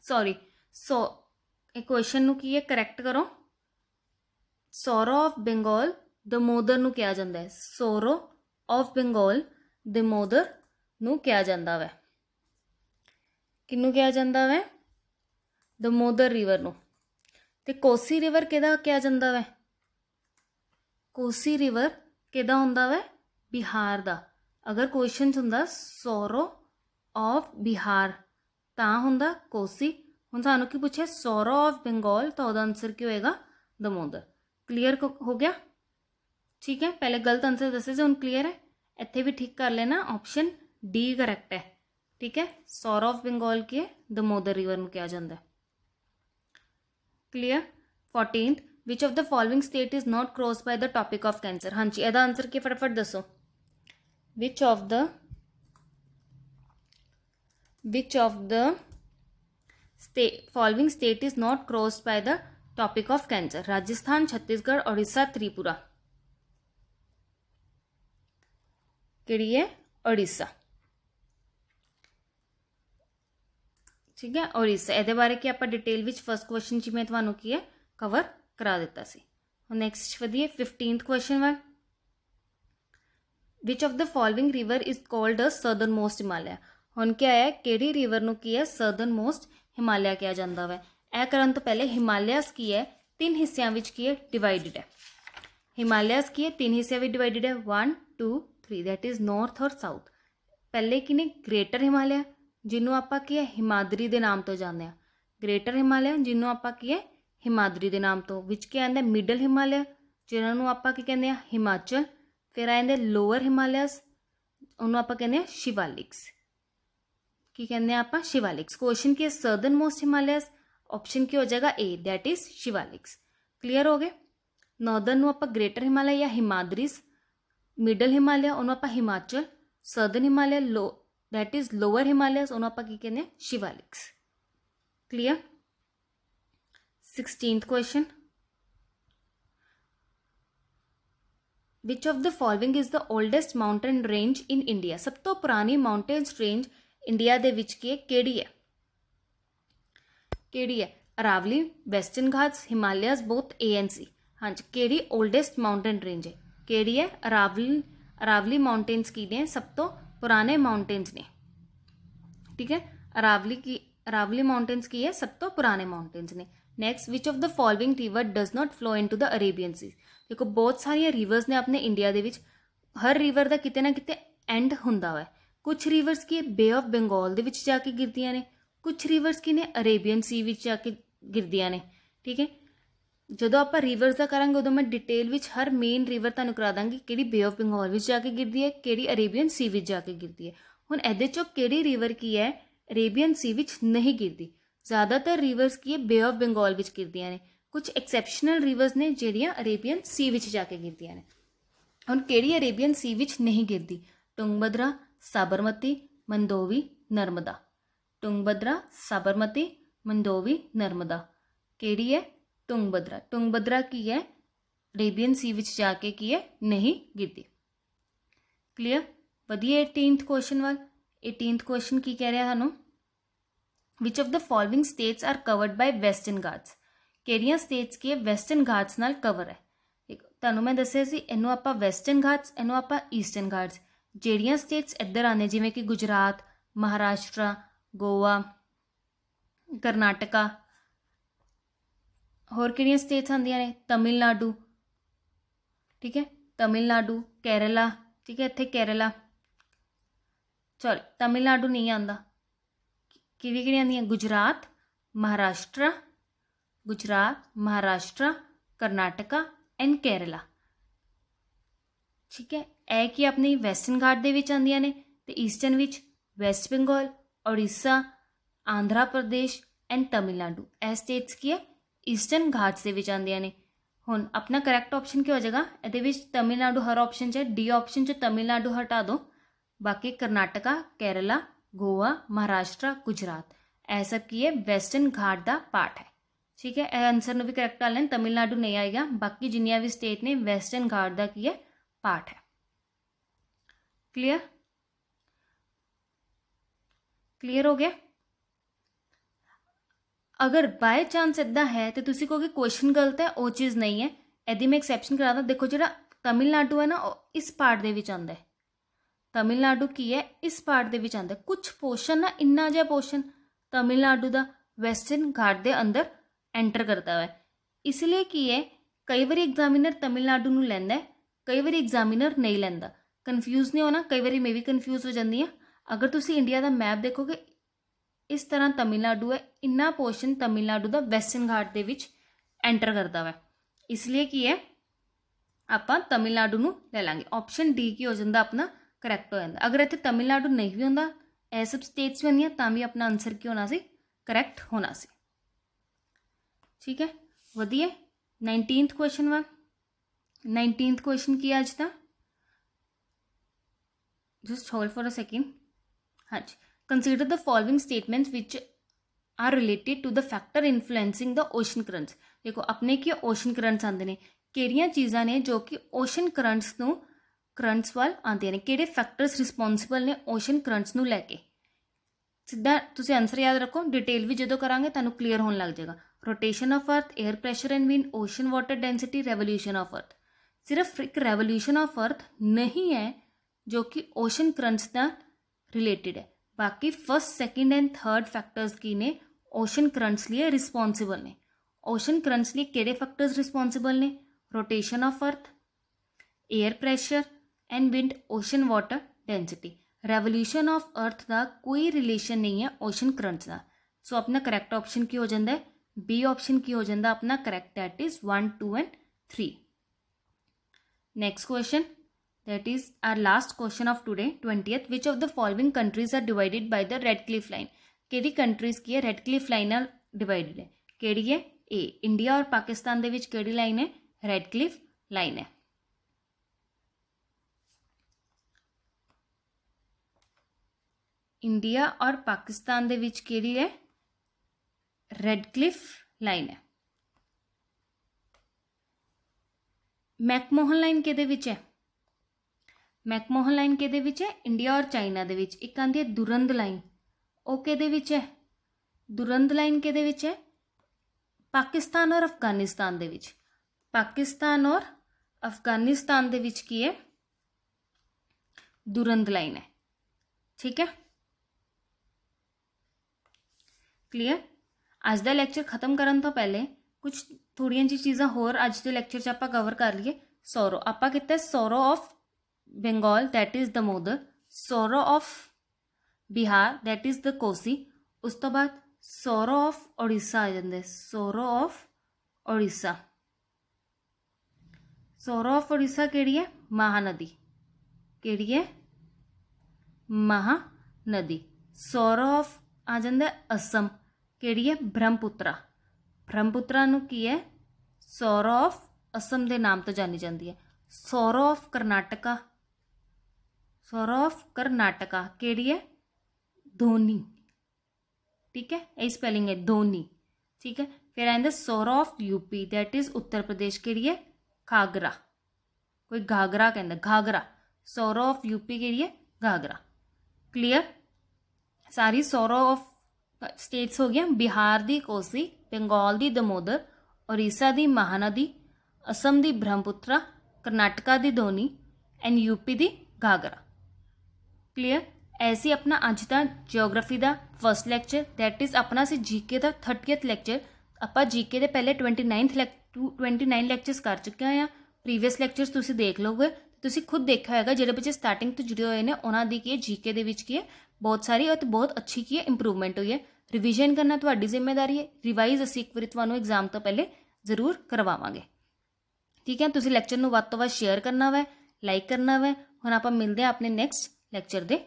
ਸੌਰੀ ਸੋ ਇਹ ਕੁਐਸਚਨ ਨੂੰ ਕੀ ਹੈ ਕਰੈਕਟ ਕਰੋ ਸੋਰੋ ਆਫ ਬੰਗਾਲ ਦਮੋਦਰ ਨੂੰ ਕਿਹਾ ਜਾਂਦਾ ਹੈ ਸੋਰੋ ਆਫ ਬੰਗਾਲ ਦਮੋਦਰ ਨੂੰ ਕਿਹਾ ਜਾਂਦਾ ਹੈ ਕਿੰਨੂੰ ਕਿਹਾ ਜਾਂਦਾ ਵੈ ਦਮੋਦਰ ਰਿਵਰ ਨੂੰ ਤੇ ਕੋਸੀ ਰਿਵਰ ਕਿਹਦਾ ਕਿਹਾ ਜਾਂਦਾ ਵੈ ਕੋਸੀ ਰਿਵਰ ਕਿਹਦਾ ਹੁੰਦਾ ਵੈ ਬਿਹਾਰ ਦਾ ਅਗਰ ਕੁਐਸਚਨ ਹੁੰਦਾ ਸੋਰੋ ਆਫ ਬਿਹਾਰ ਤਾਂ ਹੁੰਦਾ ਕੋਸੀ ਹੁਣ ਸਾਨੂੰ ਕੀ ਪੁੱਛਿਆ ਸੋਰੋ ਆਫ ਬੰਗਾਲ ਤਾਂ ਉਹਦਾ ਆਨਸਰ ਕੀ ਹੋਏਗਾ ਦਮੋਦਰ ਕਲੀਅਰ ਹੋ ਗਿਆ ठीक है पहले गलत आंसर दसे से उन क्लियर है इतने भी ठीक कर लेना ऑप्शन डी करेक्ट है ठीक है सौर ऑफ बंगाल के दमोदर रिवर में क्या जाता है clear fourteen which of the following state is not cross by the topic of cancer हाँ जी एंसर आंसर फटाफट दसो which of the which of the following state is not cross by the topic of cancer Rajasthan Chhattisgarh Orissa Tripura केड़ी है उड़ीसा ਠੀਕ ਹੈ ਔਰ ਇਸ ਇਹਦੇ ਬਾਰੇ ਕਿ ਆਪਾਂ ਡਿਟੇਲ ਵਿੱਚ ਫਸਟ ਕੁਐਸਚਨ ਜਿਵੇਂ ਤੁਹਾਨੂੰ ਕੀ ਹੈ ਕਵਰ ਕਰਾ ਦਿੱਤਾ ਸੀ ਹੁਣ ਨੈਕਸਟ ਵਧੀਏ 15th ਕੁਐਸਚਨ ਵਾ which of the following river is called a southernmost Himalaya ਹੁਣ ਕੀ ਆਇਆ ਕਿਹੜੀ ਰਿਵਰ ਨੂੰ ਕੀ ਹੈ ਸਦਰਨ ਮੋਸਟ ਹਿਮਾਲਿਆ ਕਿਹਾ ਜਾਂਦਾ ਹੈ ਇਹ ਕਰਨ ਤੋਂ ਪਹਿਲੇ ਹਿਮਾਲਿਆਸ ਕੀ ਹੈ ਤਿੰਨ ਹਿੱਸਿਆਂ ਵਿੱਚ ਕੀ ਹੈ ਡਿਵਾਈਡਡ ਹੈ ਹਿਮਾਲਿਆਸ ਕੀ ਹੈ ਤਿੰਨ ਹਿੱਸਿਆਂ ਵਿੱਚ ਡਿਵਾਈਡਡ ਹੈ 1 2 3 ਥੈਟ ਇਜ਼ ਨਾਰਥ ਔਰ ਸਾਊਥ ਪਹਿਲੇ ਕਿਨੇ ਗ੍ਰੇਟਰ ਹਿਮਾਲਿਆ जिन्हों आप हिमादरी के नाम तो जाने ग्रेटर हिमालय जिन्हों आप हिमादरी के नाम तो विच क्या आंदा मिडल हिमालय जिन्होंने आप कहें हिमाचल फिर आएंगे लोअर हिमालयस उन्होंने आप कहें शिवालिक्स की कहने आप शिवालिक्स क्वेश्चन की है सदर मोस्ट हिमालयस ऑप्शन की हो जाएगा A that is Shivaliks clear हो गए नॉर्दर्न आप ग्रेटर हिमालय या हिमादरीज मिडल हिमालय उन्होंने आप हिमाचल सदर हिमालय लो दैट इज लोअर हिमालय उन्होंने आप कहने Shivaliks clear sixteen question which of the following is the oldest mountain range in India सब तो पुरानी माउंटेन रेंज इंडिया के बच्चे की है कि Aravalli western Ghat Himalaya both A and C हाँ जी कि ओल्डेस्ट माउंटेन रेंज है कि अरावली अरावली माउंटेन्स की ने सब तो पुराने माउंटेन्स ने ठीक है अरावली की अरावली माउंटेन्स की है सब तो पुराने माउंटेन्स ने next which of the following river does not flow into the Arabian Sea देखो बहुत सारे रिवर्स ने अपने इंडिया के हर रिवर का कितने ना कि एंड हों कुछ रिवर्स की बे ऑफ बंगाल जाके गिरदिया ने कुछ रिवर्स की ने अरेबियन सी जाके गिरदिया ने ठीक है जो आप रिवर्स का करा उदो मैं डिटेल में हर मेन रिवर तक करा दाँगी कि बे ऑफ बंगाल जाके गिरती है कि अरेबियन सी में जाके गिरती है हूँ ए रिवर की है अरेबियन सी में नहीं गिरती ज़्यादातर रिवर्स की है बे ऑफ बंगाल गिरदिया ने कुछ एक्सैप्शनल रिवर्स ने जिड़िया अरेबियन सी में जाके गिरदिया ने हूँ कि अरेबियन सी में नहीं गिरती टुंगभद्रा साबरमती मंदोवी नर्मदा टुंगभद्रा साबरमती मंदोवी नर्मदा कि ਤੁੰਗਬਦਰਾ ਤੁੰਗਬਦਰਾ ਕੀ ਹੈ ਅਰੇਬੀਅਨ ਸੀ ਵਿੱਚ ਜਾ ਕੇ ਕੀ ਹੈ ਨਹੀਂ ਗਿਰਦੀ ਕਲੀਅਰ ਵਧੀਆ 18th ਕੁਐਸਚਨ ਵਾਲ 18th ਕੁਐਸਚਨ ਕੀ ਕਹਿ ਰਿਹਾ ਸਾਨੂੰ which of the following states are covered by western Ghats ਕਿਹੜੀਆਂ ਸਟੇਟਸ ਕੀ ਵੈਸਟਰਨ ਗਾਰਡਸ ਨਾਲ ਕਵਰ ਹੈ ਤੁਹਾਨੂੰ ਮੈਂ ਦੱਸਿਆ ਸੀ ਇਹਨੂੰ ਆਪਾਂ ਵੈਸਟਰਨ ਗਾਰਡਸ ਇਹਨੂੰ ਆਪਾਂ ਈਸਟਰਨ ਗਾਰਡਸ ਜਿਹੜੀਆਂ ਸਟੇਟਸ ਇੱਧਰ ਆਨੇ ਜਿਵੇਂ ਕਿ ਗੁਜਰਾਤ ਮਹਾਰਾਸ਼ਟਰ ਗੋਆ ਕਰਨਾਟਕਾ ਹੋਰ ਕਿਹੜੀਆਂ ਸਟੇਟਸ ਆਉਂਦੀਆਂ ਨੇ ਤਮਿਲਨਾਡੂ ਠੀਕ ਹੈ ਤਮਿਲਨਾਡੂ ਕੇਰਲਾ ਠੀਕ ਹੈ ਇੱਥੇ ਕੇਰਲਾ ਸੌਰੀ ਤਮਿਲਨਾਡੂ ਨਹੀਂ ਆਂਦਾ ਕਿਹੜੀ ਕਿਹੜੀਆਂ ਆਉਂਦੀਆਂ ਗੁਜਰਾਤ ਮਹਾਰਾਸ਼ਟਰ ਗੁਜਰਾਤ ਮਹਾਰਾਸ਼ਟਰ ਕਰਨਾਟਕਾ ਐਂਡ ਕੇਰਲਾ ਠੀਕ ਹੈ ਐ ਕੀ ਆਪਣੀ ਵੈਸਟਰਨ ਘਾਟ ਦੇ ਵਿੱਚ ਆਉਂਦੀਆਂ ਨੇ ਤੇ ਈਸਟਰਨ ਵਿੱਚ ਵੈਸਟ ਬੰਗਾਲ ਓਡੀਸ਼ਾ ਆਂਧਰਾ ਪ੍ਰਦੇਸ਼ ਐਂਡ ਤਮਿਲਨਾਡੂ ਐ ਸਟੇਟਸ ਕੀ ਹੈ ईस्टर्न घाट्स के आदि ने हूँ अपना करैक्ट ऑप्शन क्या हो जाएगा ये तमिलनाडु हर ऑप्शन है डी ऑप्शन चो तमिलनाडु हटा दो बाकी कर्नाटका केरला गोवा महाराष्ट्र गुजरात यह सब की है वेस्टर्न घाट का पार्ट है ठीक है आंसर में भी करैक्ट आ लें तमिलनाडु नहीं आएगा बाकी जिन्या भी स्टेट ने वेस्टर्न घाट का की है पार्ट है क्लीयर क्लीयर हो गया ਅਗਰ ਬਾਈ ਚਾਂਸ ਇਦਾਂ ਹੈ ਤੇ ਤੁਸੀਂ ਕਹੋਗੇ ਕੁਐਸਚਨ ਗਲਤ ਹੈ ਉਹ ਚੀਜ਼ ਨਹੀਂ ਹੈ ਐਦੀ ਮੈਂ ਐਕਸੈਪਸ਼ਨ ਕਰਾਦਾ ਦੇਖੋ ਜਿਹੜਾ ਤਮਿਲਨਾਡੂ ਹੈ ਨਾ ਉਹ ਇਸ ਪਾਰਟ ਦੇ ਵਿੱਚ ਆਉਂਦਾ ਹੈ ਤਮਿਲਨਾਡੂ ਕੀ ਹੈ ਇਸ ਪਾਰਟ ਦੇ ਵਿੱਚ ਆਉਂਦਾ ਕੁਝ ਪੋਰਸ਼ਨ ਨਾ ਇੰਨਾ ਜਿਹਾ ਪੋਰਸ਼ਨ ਤਮਿਲਨਾਡੂ ਦਾ ਵੈਸਟਰਨ ਘਾਟ ਦੇ ਅੰਦਰ ਐਂਟਰ ਕਰਦਾ ਹੈ ਇਸ ਲਈ ਕੀ ਹੈ ਕਈ ਵਾਰੀ ਐਗਜ਼ਾਮੀਨਰ ਤਮਿਲਨਾਡੂ ਨੂੰ ਲੈਂਦਾ ਹੈ ਕਈ ਵਾਰੀ ਐਗਜ਼ਾਮੀਨਰ ਨਹੀਂ ਲੈਂਦਾ ਕਨਫਿਊਜ਼ ਨਹੀਂ ਹੋਣਾ ਕਈ ਵਾਰੀ ਮੈਂ ਵੀ ਕਨਫਿਊਜ਼ ਹੋ ਜਾਂਦੀ ਹਾਂ ਅਗਰ ਤੁਸੀਂ ਇੰਡੀਆ ਦਾ ਮੈਪ ਦੇਖੋਗੇ इस तरह तमिलनाडु है इन्ना पोर्शन तमिलनाडु का वैस्टन घाट के एंटर करता वै इसलिए की है आप तमिलनाडु में ले लेंगे ऑप्शन डी की हो जाता अपना करैक्ट हो जाता अगर इतने तमिलनाडु नहीं भी होंगे ए सब स्टेट्स भी होंगे तभी अपना आंसर की होना से करैक्ट होना से ठीक है वजिए नाइनटीनथ क्वेश्चन वा नाइनटीनथ क्वेश्चन की है अच्छा just hold for a second हाँ जी consider द following statements which are related to the factor influencing the ocean currents देखो अपने की ओशन करंट्स आते हैं कि चीज़ा ने जो कि ओशन करंट्स न करंट्स वाल आते हैं कि फैक्टर्स रिसपोंसिबल ने ओशन करंट्स न लैके सीधा तुम आंसर याद रखो डिटेल भी जो करा तो क्लीयर होने लग जाएगा rotation of earth air pressure and wind ocean water density revolution of earth सिर्फ एक रेवोल्यूशन ऑफ अर्थ नहीं है जो कि ओशन करंट्स का रिलेटिड है first first and third factors की ने ओशन करंट्स लिए रिस्पॉन्सिबल ने ओशन करंट्स लिए केड़े फैक्टर्स रिस्पॉन्सिबल ने rotation of earth air pressure and wind ocean water density revolution of earth का कोई रिलेशन नहीं है ओशन करंट्स का सो अपना करैक्ट ऑप्शन की हो जाता है बी ऑप्शन की हो जाता अपना correct that is one two and three next question That is our last question of today, 20th. Which of the following countries are divided by the Redcliffe Line? ਕਿਹੜੀ countries ਕੀ ਹੈ Radcliffe line ਨਾਲ divided ਹੈ ਕਿਹੜੀ ਹੈ ਏ India ਔਰ ਪਾਕਿਸਤਾਨ ਦੇ ਵਿੱਚ ਕਿਹੜੀ ਲਾਈਨ ਹੈ ਰੈੱਡ ਕਲਿਫ ਲਾਈਨ ਹੈ इंडिया और पाकिस्तान ਦੇ ਵਿੱਚ ਕਿਹੜੀ ਹੈ ਰੈੱਡ ਕਲਿਫ ਲਾਈਨ ਹੈ ਮੈਕਮੋਹਨ ਲਾਈਨ ਕਿਹਦੇ ਵਿੱਚ ਹੈ मैकमोहन लाइन के इंडिया और चाइना के एक आती है दुरंध लाइन वह कि है दुरंध लाइन के पाकिस्तान और अफगानिस्तान के पाकिस्तान और अफगानिस्तान के है दुरंध लाइन है ठीक है क्लीयर अज का लैक्चर खत्म करने तो पहले कुछ थोड़िया जी चीज़ा होर अज के लैक्चर आप कवर कर लिए सौरव आपता sorrow of Bengal that is Damodar sorrow of Bihar that is the Kosi उस तो बाद सौरव ऑफ ओडिशा आ जाते sorrow of Odisha sorrow of Odisha केड़ी है महानदी केड़ी है महानदी सौरव ऑफ आ जाते असम कि ब्रह्मपुत्रा ब्रह्मपुत्रा की है सौरव ऑफ असम के नाम तो जानी जाती है sorrow of Karnataka of Karnataka केड़ी है धोनी ठीक है यही स्पेलिंग है धोनी ठीक है फिर आएंगे ऑफ यूपी दैट इज उत्तर प्रदेश के लिए घाघरा कोई घाघरा कहते घाघरा सौर ऑफ यूपी के लिए घाघरा क्लियर सारी सौर ऑफ स्टेट्स हो गया Bihar the Kosi Bengal the Damodar Orissa the Mahanadi Assam the Brahmaputra Karnataka the Doni and UP the Ghaghara clear ਐਸੀ ਆਪਣਾ ਅੱਜ ਦਾ ਜੀਓਗ੍ਰਾਫੀ ਦਾ ਫਰਸਟ ਲੈਕਚਰ ਥੈਟ ਇਜ਼ ਆਪਣਾ ਸੀ ਜੀਕੇ ਦਾ 30th ਲੈਕਚਰ ਆਪਾਂ ਜੀਕੇ ਦੇ ਪਹਿਲੇ 29th 29 ਲੈਕਚਰਸ ਕਰ ਚੁੱਕੇ ਆ ਪ੍ਰੀਵੀਅਸ ਲੈਕਚਰਸ ਤੁਸੀਂ ਦੇਖ ਲਓਗੇ ਤੁਸੀਂ ਖੁਦ ਦੇਖਿਆ ਹੋਏਗਾ ਜਿਹੜੇ ਬੱਚੇ ਸਟਾਰਟਿੰਗ ਤੋਂ ਜੁੜੇ ਹੋਏ ਨੇ ਉਹਨਾਂ ਦੀ ਕੀ ਜੀਕੇ ਦੇ ਵਿੱਚ ਕੀ ਬਹੁਤ ਸਾਰੀ ਅਤੇ ਬਹੁਤ ਅੱਛੀ ਕੀ ਇੰਪਰੂਵਮੈਂਟ ਹੋਈ ਹੈ ਰਿਵੀਜ਼ਨ ਕਰਨਾ ਤੁਹਾਡੀ ਜ਼ਿੰਮੇਵਾਰੀ ਹੈ ਰਿਵਾਈਜ਼ ਅਸੀਂ ਇੱਕ ਵਾਰੀ ਤੁਹਾਨੂੰ ਐਗਜ਼ਾਮ ਤੋਂ ਪਹਿਲੇ ਜ਼ਰੂਰ ਕਰਵਾਵਾਂਗੇ ਠੀਕ ਹੈ ਤੁਸੀਂ ਲੈਕਚਰ ਨੂੰ ਵੱਧ ਤੋਂ ਵੱਧ ਸ਼ੇਅਰ ਕਰਨਾ ਹੈ ਲਾਈਕ ਕਰਨਾ ਹੈ ਹੁਣ ਆਪਾਂ ਮਿਲਦੇ ਆ ਆਪਣੇ ਨੈਕਸਟ लैक्चर के